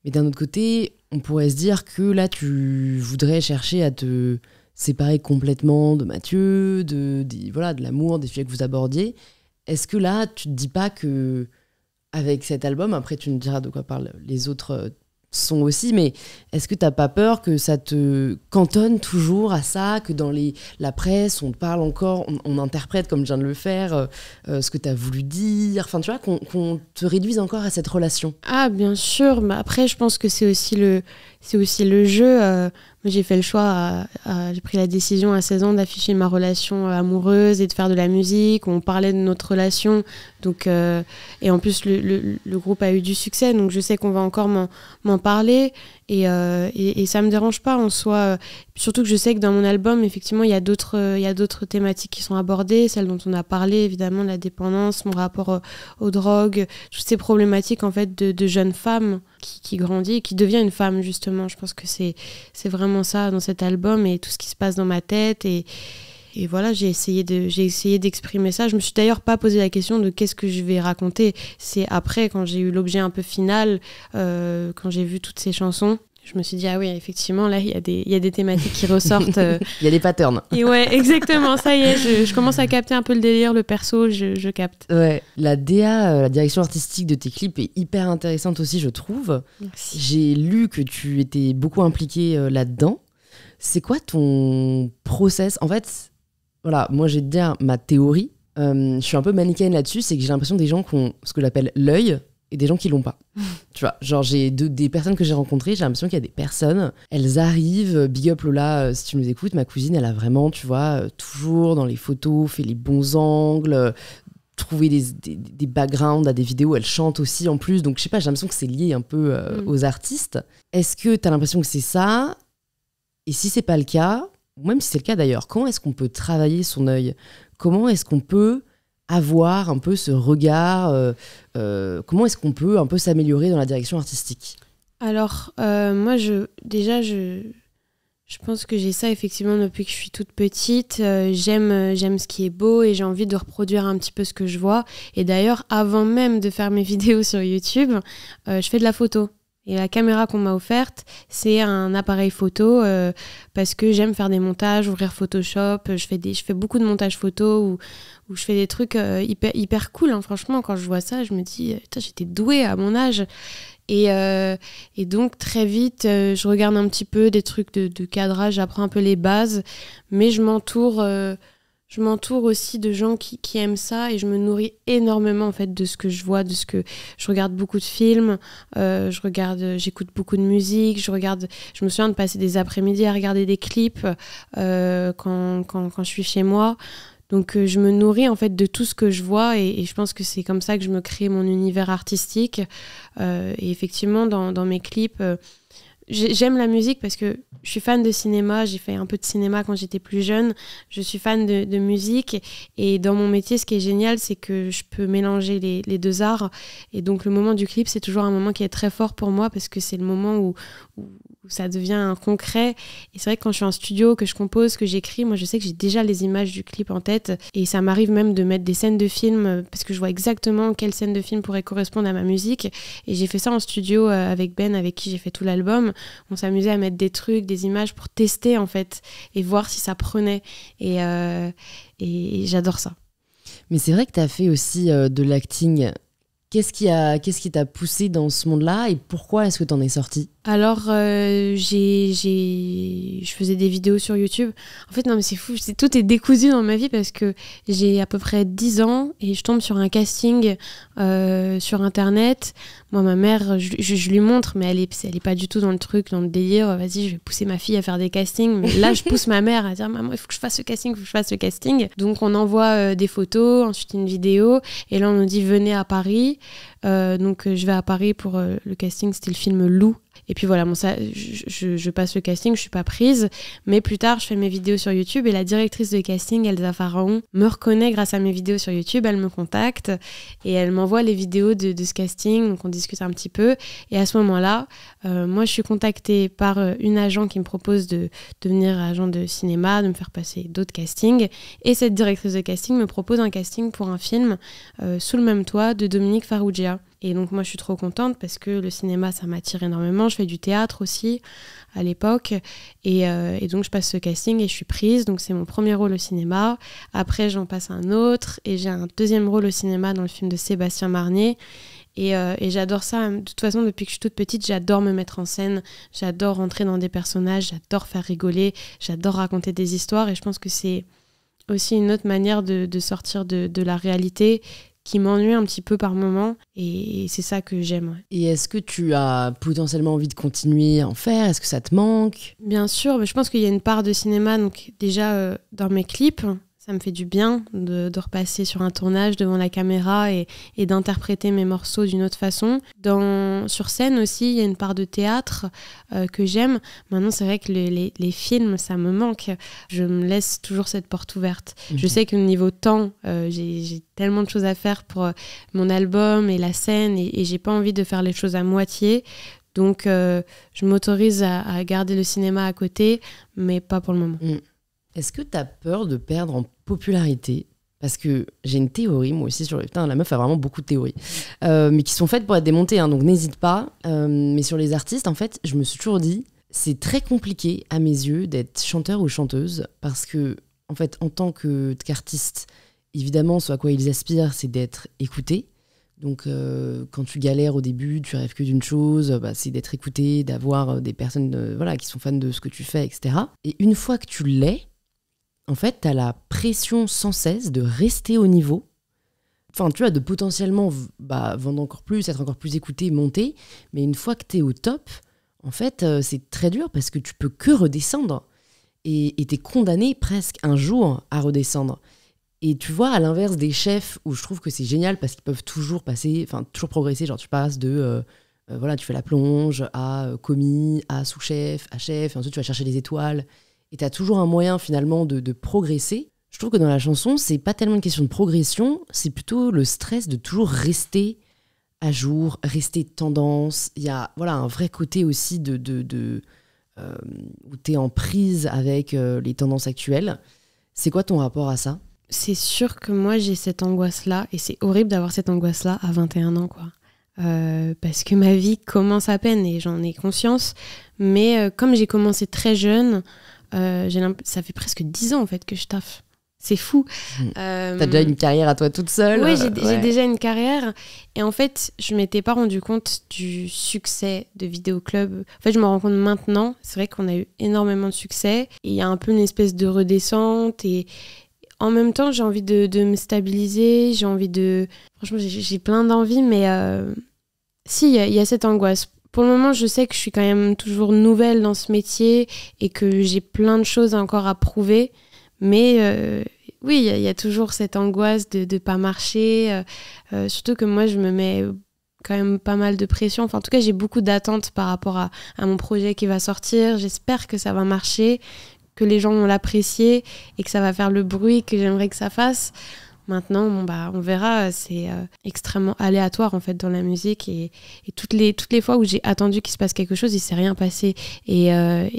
Mais d'un autre côté, on pourrait se dire que là, tu voudrais chercher à te séparer complètement de Mathieu, de, voilà, de l'amour, des sujets que vous abordiez. Est-ce que là, tu te dis pas que avec cet album, après tu ne diras de quoi parlent les autres euh, sont aussi, mais est-ce que t'as pas peur que ça te cantonne toujours à ça, que dans les, la presse, on parle encore, on, interprète, comme je viens de le faire, euh, euh, ce que tu as voulu dire, enfin tu vois, qu'on te réduise encore à cette relation Ah bien sûr, mais après je pense que c'est aussi, le, aussi le jeu. Euh, j'ai fait le choix, euh, euh, j'ai pris la décision à 16 ans d'afficher ma relation euh, amoureuse et de faire de la musique. On parlait de notre relation, donc et en plus le, le, le, groupe a eu du succès, donc je sais qu'on va encore m'en parler euh, et, et, ça me dérange pas en soi. Euh, surtout que je sais que dans mon album, effectivement, euh, il y a d'autres thématiques qui sont abordées, celles dont on a parlé, évidemment, la dépendance, mon rapport aux, drogues, toutes ces problématiques en fait de, jeune jeunes femmes qui, qui grandit, qui devient une femme justement. Je pense que c'est vraiment ça dans cet album et tout ce qui se passe dans ma tête et et voilà, j'ai essayé de j'ai essayé d'exprimer ça. Je me suis d'ailleurs pas posé la question de qu'est-ce que je vais raconter. C'est après quand j'ai eu l'objet un peu final, euh, quand j'ai vu toutes ces chansons, je me suis dit ah oui effectivement là il y, a des, il y a des thématiques qui ressortent. Euh. il y a des patterns. Et ouais exactement ça y est je, commence à capter un peu le délire le perso je, capte. Ouais la DA euh, la direction artistique de tes clips est hyper intéressante aussi je trouve. J'ai lu que tu étais beaucoup impliquée là-dedans. C'est quoi ton process en fait voilà, moi j'ai dire ma théorie. Euh, je suis un peu manichéenne là-dessus, c'est que j'ai l'impression des gens qui ont ce que j'appelle l'œil et des gens qui l'ont pas. tu vois, genre j'ai des personnes que j'ai rencontrées, j'ai l'impression qu'il y a des personnes, elles arrivent, euh, big up Lola, euh, si tu nous écoutes, ma cousine, elle a vraiment, tu vois, toujours dans les photos, fait les bons angles, trouver des, backgrounds à des vidéos, elle chante aussi en plus, donc je sais pas, j'ai l'impression que c'est lié un peu mm. aux artistes. Est-ce que tu as l'impression que c'est ça Et si c'est pas le cas, même si c'est le cas d'ailleurs, comment est-ce qu'on peut travailler son œil Comment est-ce qu'on peut avoir un peu ce regard euh, euh, Comment est-ce qu'on peut un peu s'améliorer dans la direction artistique Alors, euh, moi, je, déjà, je, je pense que j'ai ça effectivement depuis que je suis toute petite. j'aime, j'aime ce qui est beau et j'ai envie de reproduire un petit peu ce que je vois. Et d'ailleurs, avant même de faire mes vidéos sur YouTube, je fais de la photo. Et la caméra qu'on m'a offerte, c'est un appareil photo euh, parce que j'aime faire des montages, ouvrir Photoshop. Je fais, des, je fais beaucoup de montages photos où, où je fais des trucs euh, hyper, hyper cool. Hein. Franchement, quand je vois ça, je me dis, euh, j'étais douée à mon âge. Et, et donc, très vite, je regarde un petit peu des trucs de, de cadrage, j'apprends un peu les bases, mais je m'entoure je m'entoure aussi de gens qui, aiment ça et je me nourris énormément en fait de ce que je vois, de ce que je regarde beaucoup de films, euh, je regarde, j'écoute beaucoup de musique, je regarde, je me souviens de passer des après-midi à regarder des clips euh, quand, je suis chez moi. Donc euh, je me nourris en fait de tout ce que je vois et, je pense que c'est comme ça que je me crée mon univers artistique. et effectivement dans mes clips j'aime la musique parce que je suis fan de cinéma, j'ai fait un peu de cinéma quand j'étais plus jeune, je suis fan de, musique et dans mon métier ce qui est génial c'est que je peux mélanger les, deux arts et donc le moment du clip c'est toujours un moment qui est très fort pour moi parce que c'est le moment où, où où ça devient un concret. Et c'est vrai que quand je suis en studio, que je compose, que j'écris, moi je sais que j'ai déjà les images du clip en tête. Et ça m'arrive même de mettre des scènes de film euh, parce que je vois exactement quelle scène de film pourrait correspondre à ma musique. Et j'ai fait ça en studio euh, avec Ben, avec qui j'ai fait tout l'album. On s'amusait à mettre des trucs, des images pour tester en fait et voir si ça prenait. Et, euh, et j'adore ça. Mais c'est vrai que tu as fait aussi de l'acting Qu'est-ce qui a, qu'est-ce qui t'a poussé dans ce monde-là et pourquoi est-ce que t'en es sorti Alors, euh, j'ai, je faisais des vidéos sur YouTube. En fait, non, mais c'est fou. tout est décousu dans ma vie parce que j'ai à peu près 10 ans et je tombe sur un casting euh, sur Internet moi, ma mère, je, lui montre, mais elle est, elle est pas du tout dans le truc, dans le délire. Oh, vas-y, je vais pousser ma fille à faire des castings. Mais là, je pousse ma mère à dire Maman, il faut que je fasse ce casting, il faut que je fasse ce casting. Donc, on envoie euh, des photos, ensuite une vidéo. Et là, on nous dit Venez à Paris. Euh, donc euh, je vais à Paris pour euh, le casting, c'était le film Lou Et puis voilà, ça, je, passe le casting, je suis pas prise, mais plus tard je fais mes vidéos sur YouTube et la directrice de casting, Elsa Pharaon, me reconnaît grâce à mes vidéos sur YouTube, elle me contacte et elle m'envoie les vidéos de, ce casting, donc on discute un petit peu. Et à ce moment-là, moi je suis contactée par une agent qui me propose de devenir agent de cinéma, de me faire passer d'autres castings. Et cette directrice de casting me propose un casting pour un film Sous le même toit de Dominique Farrugia et donc moi je suis trop contente parce que le cinéma ça m'attire énormément. Je fais du théâtre aussi à l'époque. Euh, et, donc je passe ce casting et je suis prise. Donc c'est mon premier rôle au cinéma. Après j'en passe un autre et j'ai un deuxième rôle au cinéma dans le film de Sébastien Marnier. Euh, et, j'adore ça. De toute façon, depuis que je suis toute petite, j'adore me mettre en scène, j'adore rentrer dans des personnages, j'adore faire rigoler, j'adore raconter des histoires. Et je pense que c'est aussi une autre manière de, sortir de, de la réalité qui m'ennuie un petit peu par moment et c'est ça que j'aime. Et est-ce que tu as potentiellement envie de continuer à en faire Est-ce que ça te manque Bien sûr, mais je pense qu'il y a une part de cinéma donc déjà euh, dans mes clips ça me fait du bien de, repasser sur un tournage devant la caméra et, d'interpréter mes morceaux d'une autre façon. Dans, sur scène aussi, il y a une part de théâtre euh, que j'aime. Maintenant, c'est vrai que les, films, ça me manque. Je me laisse toujours cette porte ouverte. Je mhm. sais que niveau temps, euh, j'ai tellement de choses à faire pour euh, mon album et la scène et, et j'ai pas envie de faire les choses à moitié. Donc, je m'autorise à, garder le cinéma à côté, mais pas pour le moment. Mm. Est-ce que tu as peur de perdre en popularité parce que j'ai une théorie, moi aussi, sur les... Putain, la meuf a vraiment beaucoup de théories, euh, mais qui sont faites pour être démontées, hein, donc n'hésite pas. Euh, mais sur les artistes, en fait, je me suis toujours dit, c'est très compliqué, à mes yeux, d'être chanteur ou chanteuse, parce que, en fait, en tant qu'artiste, évidemment, ce à quoi ils aspirent, c'est d'être écouté. Donc, euh, quand tu galères au début, tu rêves que d'une chose, bah, c'est d'être écouté, d'avoir des personnes voilà, qui sont fans de ce que tu fais, etc. Et une fois que tu l'es, en fait, tu as la pression sans cesse de rester au niveau. Enfin, tu vois, de potentiellement bah, vendre encore plus, être encore plus écouté, monter. Mais une fois que tu es au top, en fait, euh, c'est très dur parce que tu peux que redescendre. Et tu es condamné presque un jour à redescendre. Et tu vois, à l'inverse des chefs, où je trouve que c'est génial parce qu'ils peuvent toujours passer, enfin, toujours progresser. Genre, tu passes de. Euh, euh, voilà, tu fais la plonge à commis, à sous-chef, à chef, et ensuite tu vas chercher les étoiles et tu as toujours un moyen finalement de, progresser. Je trouve que dans la chanson, c'est pas tellement une question de progression, c'est plutôt le stress de toujours rester à jour, rester tendance. Il y a voilà, un vrai côté aussi de, de, euh, où tu es en prise avec euh, les tendances actuelles. C'est quoi ton rapport à ça C'est sûr que moi j'ai cette angoisse-là, et c'est horrible d'avoir cette angoisse-là à 21 ans, quoi. Euh, parce que ma vie commence à peine et j'en ai conscience. Mais comme j'ai commencé très jeune, euh, ça fait presque dix ans en fait que je taffe. C'est fou. Mmh. T'as déjà une carrière à toi toute seule. Oui, euh, j'ai déjà une carrière. Et en fait, je m'étais pas rendu compte du succès de Vidéo Club. En fait, je me rends compte maintenant. C'est vrai qu'on a eu énormément de succès. il y a un peu une espèce de redescente. Et en même temps, j'ai envie de, me stabiliser. J'ai envie de. Franchement, j'ai plein d'envies, mais. Si, il y, a cette angoisse pour le moment, je sais que je suis quand même toujours nouvelle dans ce métier et que j'ai plein de choses encore à prouver. Mais euh, oui, il y, a toujours cette angoisse de ne pas marcher. Euh, euh, surtout que moi, je me mets quand même pas mal de pression. Enfin, en tout cas, j'ai beaucoup d'attentes par rapport à, à, mon projet qui va sortir. J'espère que ça va marcher, que les gens vont l'apprécier et que ça va faire le bruit que j'aimerais que ça fasse. Maintenant, bon, bah, on verra, c'est euh, extrêmement aléatoire en fait dans la musique et, toutes, les, toutes les fois où j'ai attendu qu'il se passe quelque chose, il s'est rien passé. Et, euh,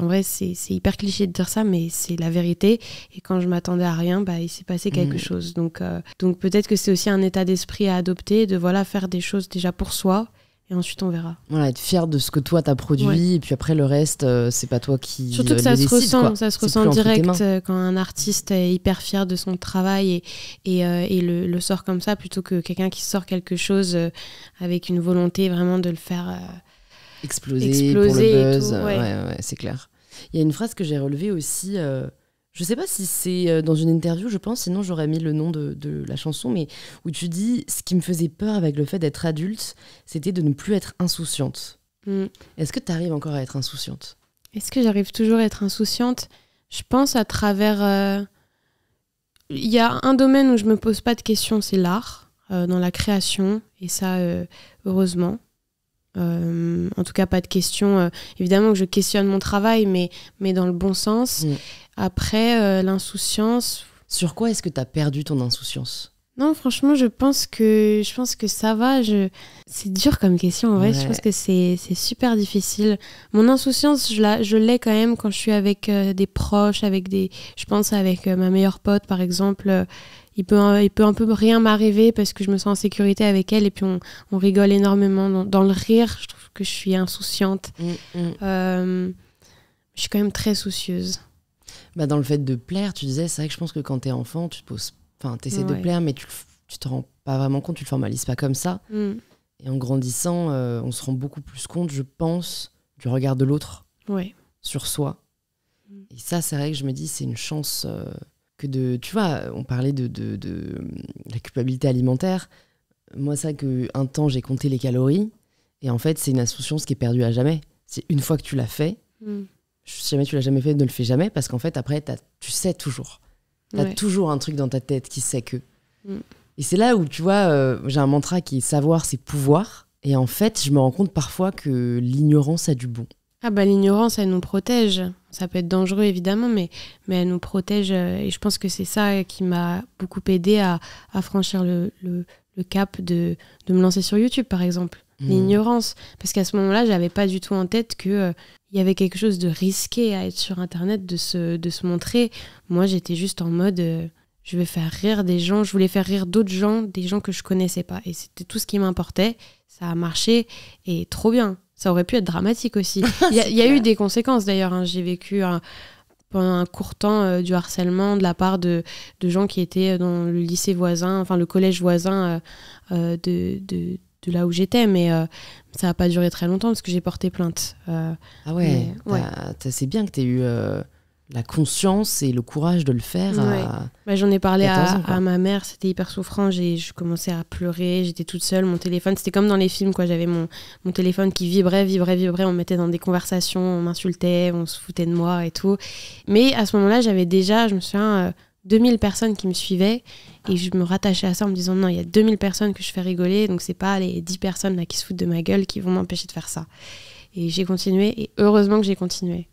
en vrai, c'est hyper cliché de dire ça, mais c'est la vérité. Et quand je m'attendais à rien, bah, il s'est passé mm. quelque chose. Donc, euh, donc peut-être que c'est aussi un état d'esprit à adopter, de voilà faire des choses déjà pour soi et ensuite on verra. Voilà, être fier de ce que toi t'as produit, et puis après le reste, euh, c'est pas toi qui. Surtout euh, que ça, se ressent, ça se ressent direct euh, quand un artiste est hyper fier de son travail et, et, le, sort comme ça, plutôt que quelqu'un qui sort quelque chose avec une volonté vraiment de le faire exploser, exploser, pour le buzz. c'est clair. Il y a une phrase que j'ai relevée aussi je sais pas si c'est euh, dans une interview, je pense, sinon j'aurais mis le nom de, la chanson, mais où tu dis ce qui me faisait peur avec le fait d'être adulte, c'était de ne plus être insouciante. Mm. Est-ce que tu arrives encore à être insouciante Est-ce que j'arrive toujours à être insouciante Je pense à travers. Euh, il y a un domaine où je me pose pas de questions, c'est l'art, euh, dans la création, et ça, heureusement. en tout cas, pas de questions. évidemment que je questionne mon travail, mais, mais dans le bon sens. Mm. Après, euh, l'insouciance. Sur quoi est-ce que tu as perdu ton insouciance non, franchement, je pense que je pense que ça va. C'est dur comme question, en vrai. Je pense que c'est super difficile. Mon insouciance, je l'ai quand même quand je suis avec euh, des proches, avec des. Je pense avec euh, ma meilleure pote, par exemple. il peut, il peut un peu rien m'arriver parce que je me sens en sécurité avec elle et puis on, on rigole énormément. Dans, le rire, je trouve que je suis insouciante. Mm, mm. je suis quand même très soucieuse bah, Dans le fait de plaire, tu disais, c'est vrai que je pense que quand t'es enfant, tu te poses. Enfin, t'essaies de plaire, mais tu, tu te rends pas vraiment compte, tu le formalises pas comme ça. Mm. Et en grandissant, euh, on se rend beaucoup plus compte, je pense, du regard de l'autre sur soi. Mm. Et ça, c'est vrai que je me dis, c'est une chance euh, que de. Tu vois, on parlait de, la culpabilité alimentaire. Moi, ça, que qu'un temps, j'ai compté les calories. Et en fait, c'est une insouciance qui est perdue à jamais. C'est une fois que tu l'as fait, mm si jamais tu l'as jamais fait, ne le fais jamais parce qu'en fait, après, as, tu sais toujours. Tu as toujours un truc dans ta tête qui sait que. Mm. Et c'est là où, tu vois, euh, j'ai un mantra qui est savoir, c'est pouvoir. Et en fait, je me rends compte parfois que l'ignorance a du bon. Ah bah l'ignorance, elle nous protège. Ça peut être dangereux évidemment, mais, mais elle nous protège. Euh, et je pense que c'est ça qui m'a beaucoup aidé à, franchir le, le cap de, de, me lancer sur YouTube, par exemple. Mm. l'ignorance. Parce qu'à ce moment-là, j'avais pas du tout en tête que euh, il y avait quelque chose de risqué à être sur Internet, de se, de se montrer. Moi, j'étais juste en mode. Euh, je vais faire rire des gens, je voulais faire rire d'autres gens, des gens que je connaissais pas. Et c'était tout ce qui m'importait. Ça a marché et trop bien. Ça aurait pu être dramatique aussi. Il y a, eu des conséquences d'ailleurs. Hein. J'ai vécu pendant un court temps euh, du harcèlement de la part de, gens qui étaient dans le lycée voisin, enfin le collège voisin de, de, de là où j'étais, mais euh, ça n'a pas duré très longtemps parce que j'ai porté plainte. Euh, ah ouais, ouais. c'est bien que tu aies eu euh, la conscience et le courage de le faire. Bah, j'en ai parlé à, ma mère, c'était hyper souffrant. Je commençais à pleurer, j'étais toute seule, mon téléphone, c'était comme dans les films, quoi. J'avais mon, mon, téléphone qui vibrait, vibrait, vibrait. On mettait dans des conversations, on m'insultait, on se foutait de moi et tout. Mais à ce moment-là, j'avais déjà, je me souviens 2000 personnes qui me suivaient et je me rattachais à ça en me disant non, il y a 2000 personnes que je fais rigoler, donc c'est pas les 10 personnes là qui se foutent de ma gueule qui vont m'empêcher de faire ça. Et j'ai continué et heureusement que j'ai continué.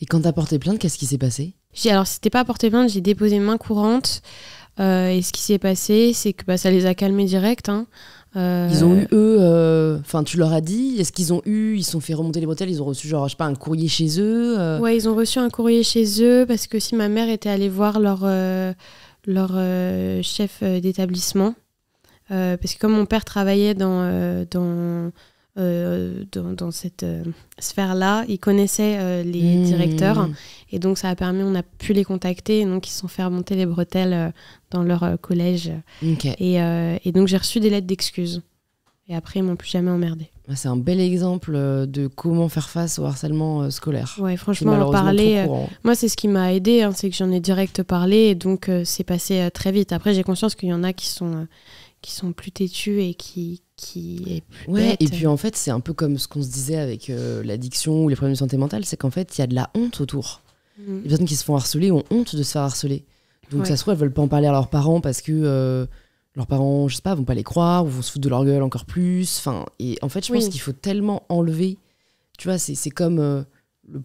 Et quand t'as porté plainte, qu'est-ce qui s'est passé Alors c'était pas porté plainte, j'ai déposé main courante. Euh, et ce qui s'est passé, c'est que bah, ça les a calmés direct. Hein. Euh, ils ont eu, eux, euh, enfin, tu leur as dit, est-ce qu'ils ont eu, ils sont fait remonter les bretelles, ils ont reçu, genre, je sais pas, un courrier chez eux euh. Ouais, ils ont reçu un courrier chez eux parce que si ma mère était allée voir leur, leur chef d'établissement, parce que comme mon père travaillait dans, dans euh, dans, cette euh, sphère-là. Ils connaissaient euh, les mmh. directeurs et donc ça a permis, on a pu les contacter et donc ils se sont fait remonter les bretelles dans leur collège. Et, donc j'ai reçu des lettres d'excuses. Et après, ils m'ont plus jamais emmerdé. Ah, c'est un bel exemple de comment faire face au harcèlement scolaire. Ouais, franchement, en parler. moi, c'est ce qui m'a aidé, hein, c'est que j'en ai direct parlé et donc c'est passé très vite. Après, j'ai conscience qu'il y en a qui sont qui sont plus têtus et qui, qui est plus ouais, Et puis en fait, c'est un peu comme ce qu'on se disait avec euh, l'addiction ou les problèmes de santé mentale, c'est qu'en fait, il y a de la honte autour. Mm. Les personnes qui se font harceler ont honte de se faire harceler. Donc ça se trouve, elles veulent pas en parler à leurs parents parce que euh, leurs parents, je sais pas, vont pas les croire ou vont se foutre de leur gueule encore plus. Enfin, et en fait, je pense qu'il faut tellement enlever. Tu vois, c'est comme euh, le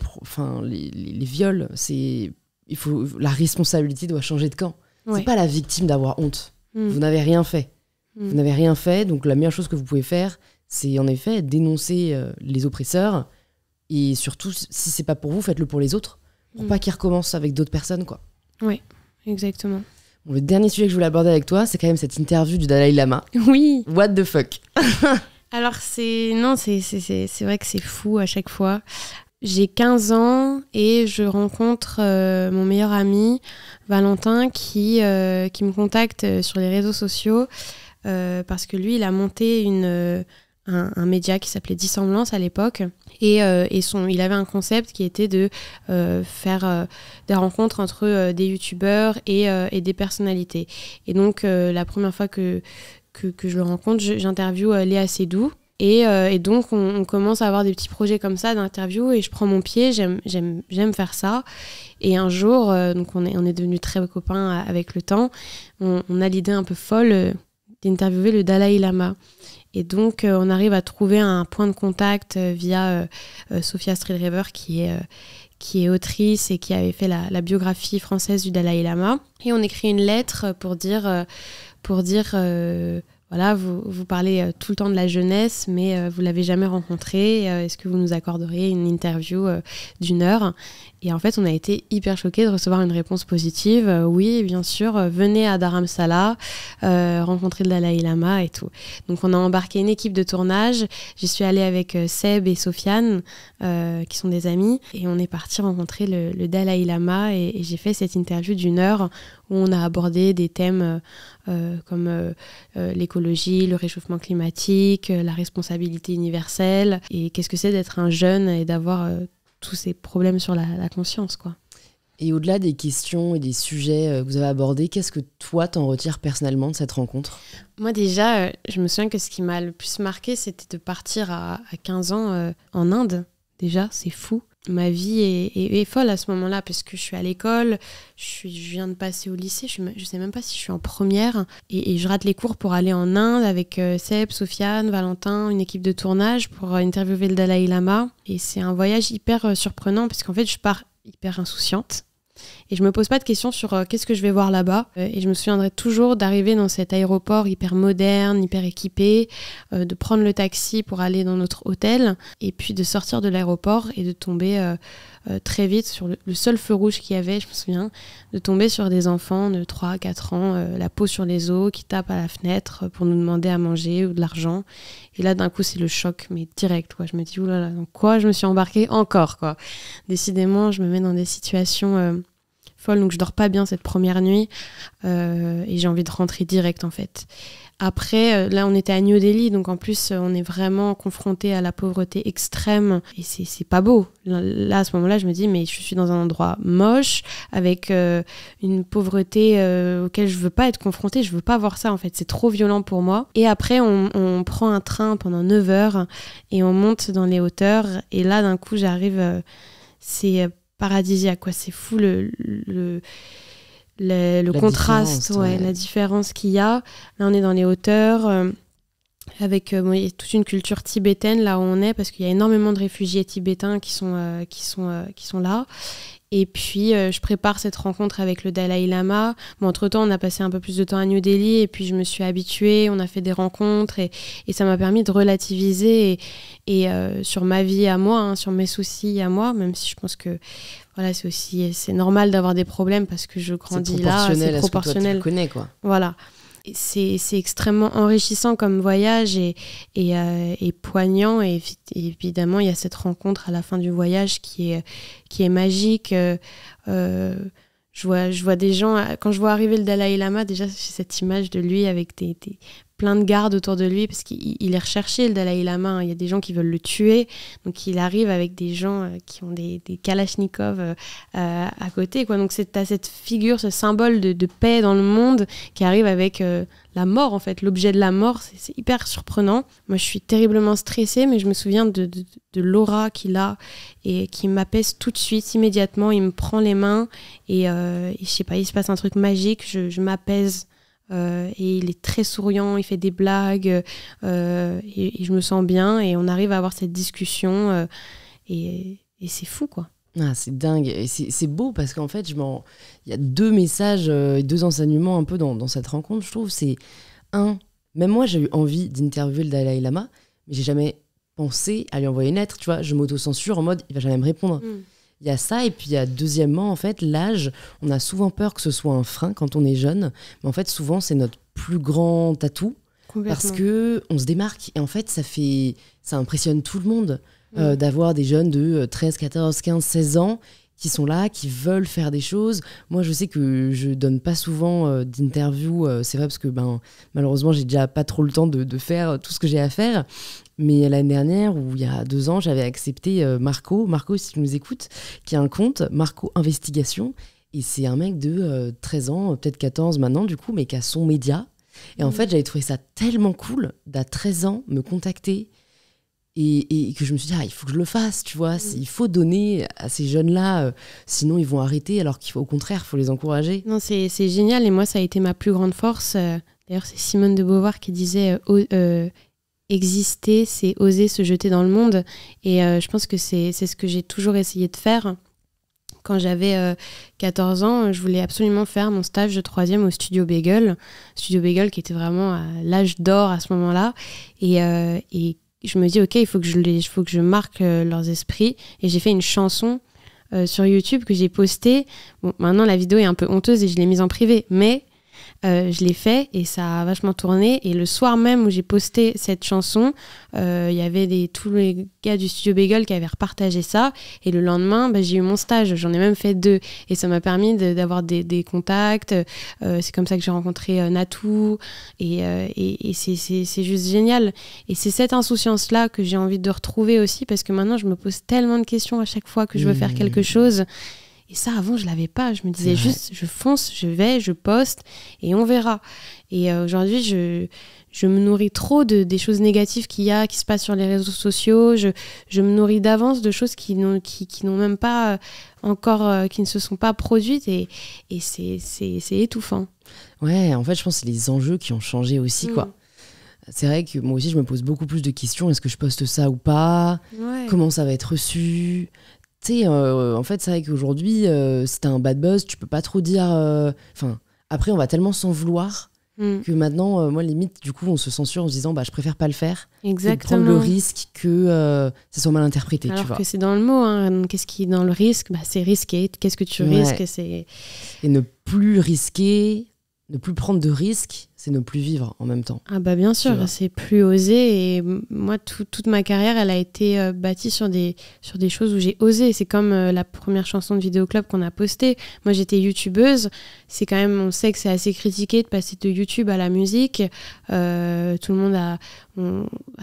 les, viols. C'est il faut la responsabilité doit changer de camp. Ce C'est pas la victime d'avoir honte. Mm. Vous n'avez rien fait. Vous n'avez rien fait, donc la meilleure chose que vous pouvez faire, c'est en effet dénoncer euh, les oppresseurs. Et surtout, si c'est pas pour vous, faites-le pour les autres, pour mm. pas qu'ils recommencent avec d'autres personnes, quoi. Oui, exactement. le dernier sujet que je voulais aborder avec toi, c'est quand même cette interview du Dalai Lama. Oui. What the fuck Alors, c'est. Non, c'est vrai que c'est fou à chaque fois. J'ai 15 ans et je rencontre euh, mon meilleur ami, Valentin, qui, euh, qui me contacte sur les réseaux sociaux euh, parce que lui, il a monté une, euh, un, média qui s'appelait Dissemblance à l'époque. Et, euh, et son, il avait un concept qui était de faire des rencontres entre des youtubeurs et, et, des personnalités. Et donc, la première fois que, que, je le rencontre, j'interviewe Léa Seydoux. Et, et donc, on, commence à avoir des petits projets comme ça d'interview et je prends mon pied, j'aime faire ça. Et un jour, donc on est, on est devenus très copains avec le temps, on, on a l'idée un peu folle d'interviewer le Dalai Lama. Et donc, euh, on arrive à trouver un point de contact euh, via euh, Sophia Strelrever, qui est, qui est autrice et qui avait fait la, biographie française du Dalai Lama. Et on écrit une lettre pour dire, pour dire voilà, vous, vous, parlez tout le temps de la jeunesse, mais vous l'avez jamais rencontré. Est-ce que vous nous accorderez une interview d'une heure et en fait, on a été hyper choqués de recevoir une réponse positive. Euh, oui, bien sûr, euh, venez à Dharamsala, euh, rencontrez rencontrer le Dalai Lama et tout. Donc, on a embarqué une équipe de tournage. J'y suis allée avec Seb et Sofiane, qui sont des amis. Et on est parti rencontrer le, le, Dalai Lama. Et, et j'ai fait cette interview d'une heure où on a abordé des thèmes comme l'écologie, le réchauffement climatique, la responsabilité universelle. Et qu'est-ce que c'est d'être un jeune et d'avoir tous ces problèmes sur la, conscience. quoi. Et au-delà des questions et des sujets euh, que vous avez abordés, qu'est-ce que toi t'en retires personnellement de cette rencontre Moi déjà, euh, je me souviens que ce qui m'a le plus marqué, c'était de partir à, 15 ans euh, en Inde. Déjà, c'est fou ma vie est, folle à ce moment-là parce que je suis à l'école, je, viens de passer au lycée, je, ne sais même pas si je suis en première et, je rate les cours pour aller en Inde avec euh, Seb, Sofiane, Valentin, une équipe de tournage pour euh, interviewer le Dalai Lama et c'est un voyage hyper euh, surprenant parce qu'en fait je pars hyper insouciante et je me pose pas de questions sur euh, qu'est-ce que je vais voir là-bas. Euh, et je me souviendrai toujours d'arriver dans cet aéroport hyper moderne, hyper équipé, euh, de prendre le taxi pour aller dans notre hôtel, et puis de sortir de l'aéroport et de tomber très vite sur le, seul feu rouge qu'il y avait, je me souviens, de tomber sur des enfants de 3 à 4 ans, la peau sur les os, qui tapent à la fenêtre pour nous demander à manger ou de l'argent. Et là, d'un coup, c'est le choc, mais direct. Quoi. Je me dis, oulala, dans quoi je me suis embarquée encore quoi. Décidément, je me mets dans des situations donc je dors pas bien cette première nuit euh, et j'ai envie de rentrer direct en fait. Après, euh, là on était à New Delhi, donc en plus euh, on est vraiment confronté à la pauvreté extrême et c'est pas beau. Là à ce moment-là, je me dis mais je suis dans un endroit moche avec une pauvreté auquel je veux pas être confrontée, je veux pas voir ça en fait, c'est trop violent pour moi. Et après on, prend un train pendant 9 heures et on monte dans les hauteurs et là d'un coup j'arrive c'est paradisiaque. Quoi. C'est fou le, le, le, contraste, ouais, la différence qu'il y a. Là, on est dans les hauteurs. Euh, avec euh, toute une culture tibétaine là où on est parce qu'il y a énormément de réfugiés tibétains qui sont, euh, qui sont, qui sont là et puis, euh, je prépare cette rencontre avec le Dalai Lama. entre-temps, on a passé un peu plus de temps à New Delhi et puis je me suis habituée, on a fait des rencontres et, ça m'a permis de relativiser et, euh, sur ma vie à moi, hein, sur mes soucis à moi, même si je pense que voilà, c'est aussi c'est normal d'avoir des problèmes parce que je grandis là, c'est proportionnel. À ce quoi. Voilà. C'est extrêmement enrichissant comme voyage et, et, euh, poignant. Et, évidemment, il y a cette rencontre à la fin du voyage qui est, qui est magique. Euh, euh, je vois, je vois des gens, quand je vois arriver le Dalai Lama, déjà j'ai cette image de lui avec des plein de gardes autour de lui parce qu'il est recherché, le la Lama. Hein. Il y a des gens qui veulent le tuer. Donc il arrive avec des gens euh, qui ont des, des kalachnikovs euh, euh, à côté. Quoi. Donc c'est à cette figure, ce symbole de, paix dans le monde qui arrive avec la mort, en fait, l'objet de la mort. C'est hyper surprenant. Moi, je suis terriblement stressée, mais je me souviens de, l'aura qu'il a et qui m'apaise tout de suite, immédiatement. Il me prend les mains et, et je sais pas, il se passe un truc magique. je m'apaise euh, et il est très souriant, il fait des blagues, euh, et, je me sens bien, et on arrive à avoir cette discussion, euh, et, et c'est fou, quoi. Ah, c'est dingue, et c'est beau parce qu'en fait, je il y a deux messages, deux enseignements un peu dans, cette rencontre, je trouve. C'est un, même moi, j'ai eu envie d'interviewer le Dalai Lama, mais j'ai jamais pensé à lui envoyer une lettre, tu vois. Je m'auto-censure en mode, il va jamais me répondre. Mm. Il y a ça, et puis il y a deuxièmement, en fait, l'âge. On a souvent peur que ce soit un frein quand on est jeune, mais en fait, souvent, c'est notre plus grand atout parce que on se démarque. Et en fait, ça, fait, ça impressionne tout le monde. Mm. Euh, d'avoir des jeunes de 13, 14, 15, 16 ans qui sont là, qui veulent faire des choses. Moi, je sais que je donne pas souvent euh, d'interviews. Euh, c'est vrai parce que ben, malheureusement, j'ai déjà pas trop le temps de, faire tout ce que j'ai à faire. Mais l'année dernière, ou il y a deux ans, j'avais accepté euh, Marco. Marco, si tu nous écoutes, qui a un compte, Marco Investigation. Et c'est un mec de 13 ans, peut-être 14 maintenant, du coup, mais qui a son média. Et en mm. fait, j'avais trouvé ça tellement cool d'à 13 ans me contacter et, que je me suis dit, ah, il faut que je le fasse, tu vois, mm. il faut donner à ces jeunes-là, euh, sinon ils vont arrêter, alors qu'il faut au contraire, il faut les encourager. Non, c'est génial, et moi, ça a été ma plus grande force. Euh, d'ailleurs, c'est Simone de Beauvoir qui disait, euh, exister, c'est oser se jeter dans le monde, et je pense que c'est ce que j'ai toujours essayé de faire. Quand j'avais 14 ans, je voulais absolument faire mon stage de troisième au Studio Bagel. Studio Bagel qui était vraiment à l'âge d'or à ce moment-là. Et, et je me dis, OK, il faut que je, les, faut que je marque euh, leurs esprits. Et j'ai fait une chanson euh, sur YouTube que j'ai postée. Bon, maintenant, la vidéo est un peu honteuse et je l'ai mise en privé. Mais euh, je l'ai fait et ça a vachement tourné. Et le soir même où j'ai posté cette chanson, il euh, y avait des, tous les gars du studio Beagle qui avaient repartagé ça. Et le lendemain, bah, j'ai eu mon stage. J'en ai même fait deux. Et ça m'a permis d'avoir des, contacts. Euh, c'est comme ça que j'ai rencontré Natou. Et, c'est juste génial. Et c'est cette insouciance-là que j'ai envie de retrouver aussi parce que maintenant, je me pose tellement de questions à chaque fois que je veux faire mmh. quelque chose. Et ça, avant, je l'avais pas. Je me disais juste, je fonce, je vais, je poste et on verra. Et euh, aujourd'hui, je, je me nourris trop de, des choses négatives qu'il y a, qui se passent sur les réseaux sociaux. Je, je me nourris d'avance de choses qui n'ont qui, qui même pas euh, encore, euh, qui ne se sont pas produites. Et, et c'est étouffant. Ouais, en fait, je pense que c'est les enjeux qui ont changé aussi, quoi mm. c'est vrai que moi aussi, je me pose beaucoup plus de questions. Est-ce que je poste ça ou pas Comment ça va être reçu tu sais, euh, en fait, c'est vrai qu'aujourd'hui, euh, si un bad buzz, tu peux pas trop dire. Euh, enfin, après, on va tellement s'en vouloir mm. que maintenant, euh, moi, limite, du coup, on se censure en se disant, bah, je préfère pas le faire. Exactement. prendre le risque que ça soit mal interprété. tu vois. que c'est dans le mot. Hein, Qu'est-ce qui est dans le risque bah, C'est risqué. Qu'est-ce que tu risques risques Et ne plus risquer, ne plus prendre de risques c'est ne plus vivre en même temps. Ah bah bien sûr, c'est plus oser. Et moi, toute ma carrière, elle a été euh, bâtie sur des, sur des choses où j'ai osé. C'est comme euh, la première chanson de Vidéoclub qu'on a postée. Moi, j'étais youtubeuse. C'est quand même, on sait que c'est assez critiqué de passer de YouTube à la musique. Euh, tout le monde a,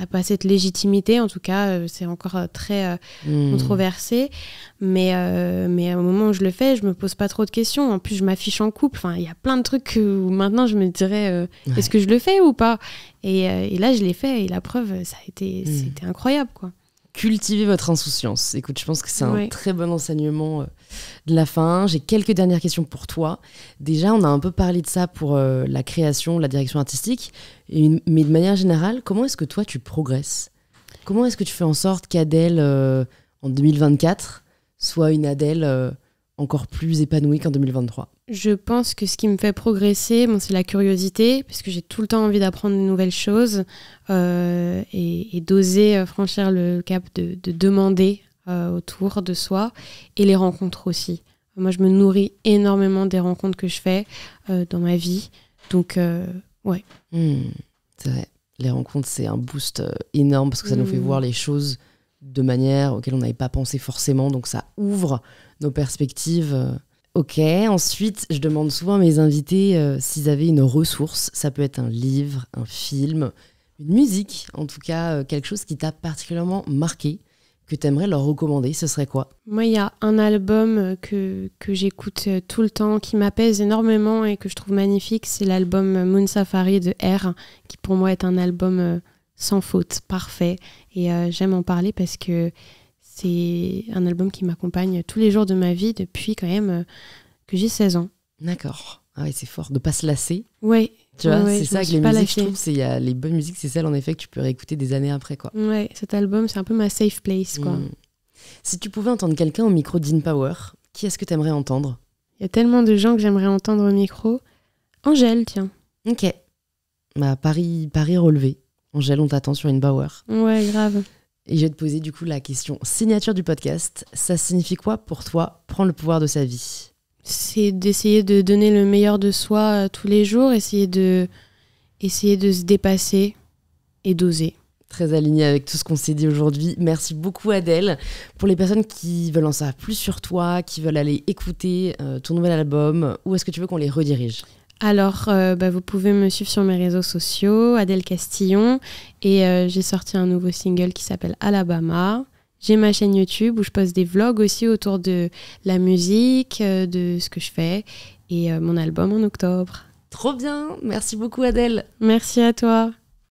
a pas cette légitimité, en tout cas, c'est encore très hmm. controversé. Mais, mais au moment où je le fais, je me pose pas trop de questions. En plus, je m'affiche en couple. Enfin, il y a plein de trucs où maintenant, je me dirais est-ce que je le fais ou pas euh, et, là, je l'ai fait et la preuve, ça a été, hmm. c'était incroyable, quoi. Cultiver votre insouciance. Écoute, je pense que c'est un très bon enseignement euh, de la fin. J'ai quelques dernières questions pour toi. Déjà, on a un peu parlé de ça pour euh, la création, la direction artistique, mais de manière générale, comment est-ce que toi tu progresses Comment est-ce que tu fais en sorte qu'Adèle, en 2024, soit une Adèle encore plus épanouie qu'en 2023 Je pense que ce qui me fait progresser, bon, c'est la curiosité, parce que j'ai tout le temps envie d'apprendre de nouvelles choses euh, et, d'oser euh, franchir le cap de, demander euh, autour de soi et les rencontres aussi. Moi, je me nourris énormément des rencontres que je fais dans ma vie. Donc, ouais. Hmm, c'est vrai. Les rencontres, c'est un boost énorme parce que ça nous fait hmm. voir les choses de manière auxquelles on n'avait pas pensé forcément, donc ça ouvre nos perspectives. Euh. Ok, ensuite, je demande souvent à mes invités euh, s'ils avaient une ressource. Ça peut être un livre, un film, une musique, en tout cas, euh, quelque chose qui t'a particulièrement marqué, que tu aimerais leur recommander. Ce serait quoi Moi, il y a un album que, que j'écoute tout le temps, qui m'apaise énormément et que je trouve magnifique. C'est l'album Moon Safari de R, qui pour moi est un album sans faute, parfait. Et euh, j'aime en parler parce que c'est un album qui m'accompagne tous les jours de ma vie depuis quand même euh, que j'ai 16 ans. D'accord. Ah ouais, c'est fort de pas se lasser. Ouais. Tu vois, c'est ça que les musiques, je trouve, c'est y les bonnes musiques, c'est celles en effet que tu peux réécouter des années après quoi. Ouais, cet album, c'est un peu ma safe place quoi. Hmm. Si tu pouvais entendre quelqu'un au micro d'In Power, qui est-ce que tu aimerais entendre Il y a tellement de gens que j'aimerais entendre au micro. Angèle, tiens. Ok. Bah, Paris, Paris relevé. Angèle, on t'attend sur une Bauer. Ouais, grave. Et je vais te poser du coup la question signature du podcast. Ça signifie quoi pour toi prendre le pouvoir de sa vie C'est d'essayer de donner le meilleur de soi euh, tous les jours, essayer de, essayer de se dépasser et d'oser. Très aligné avec tout ce qu'on s'est dit aujourd'hui. Merci beaucoup Adèle. Pour les personnes qui veulent en savoir plus sur toi, qui veulent aller écouter euh, ton nouvel album, où est-ce que tu veux qu'on les redirige alors, euh, bah, vous pouvez me suivre sur mes réseaux sociaux, Adèle Castillon, et euh, j'ai sorti un nouveau single qui s'appelle Alabama. J'ai ma chaîne YouTube où je poste des vlogs aussi autour de la musique, euh, de ce que je fais, et mon album en octobre. Trop bien, merci beaucoup Adèle. Merci à toi.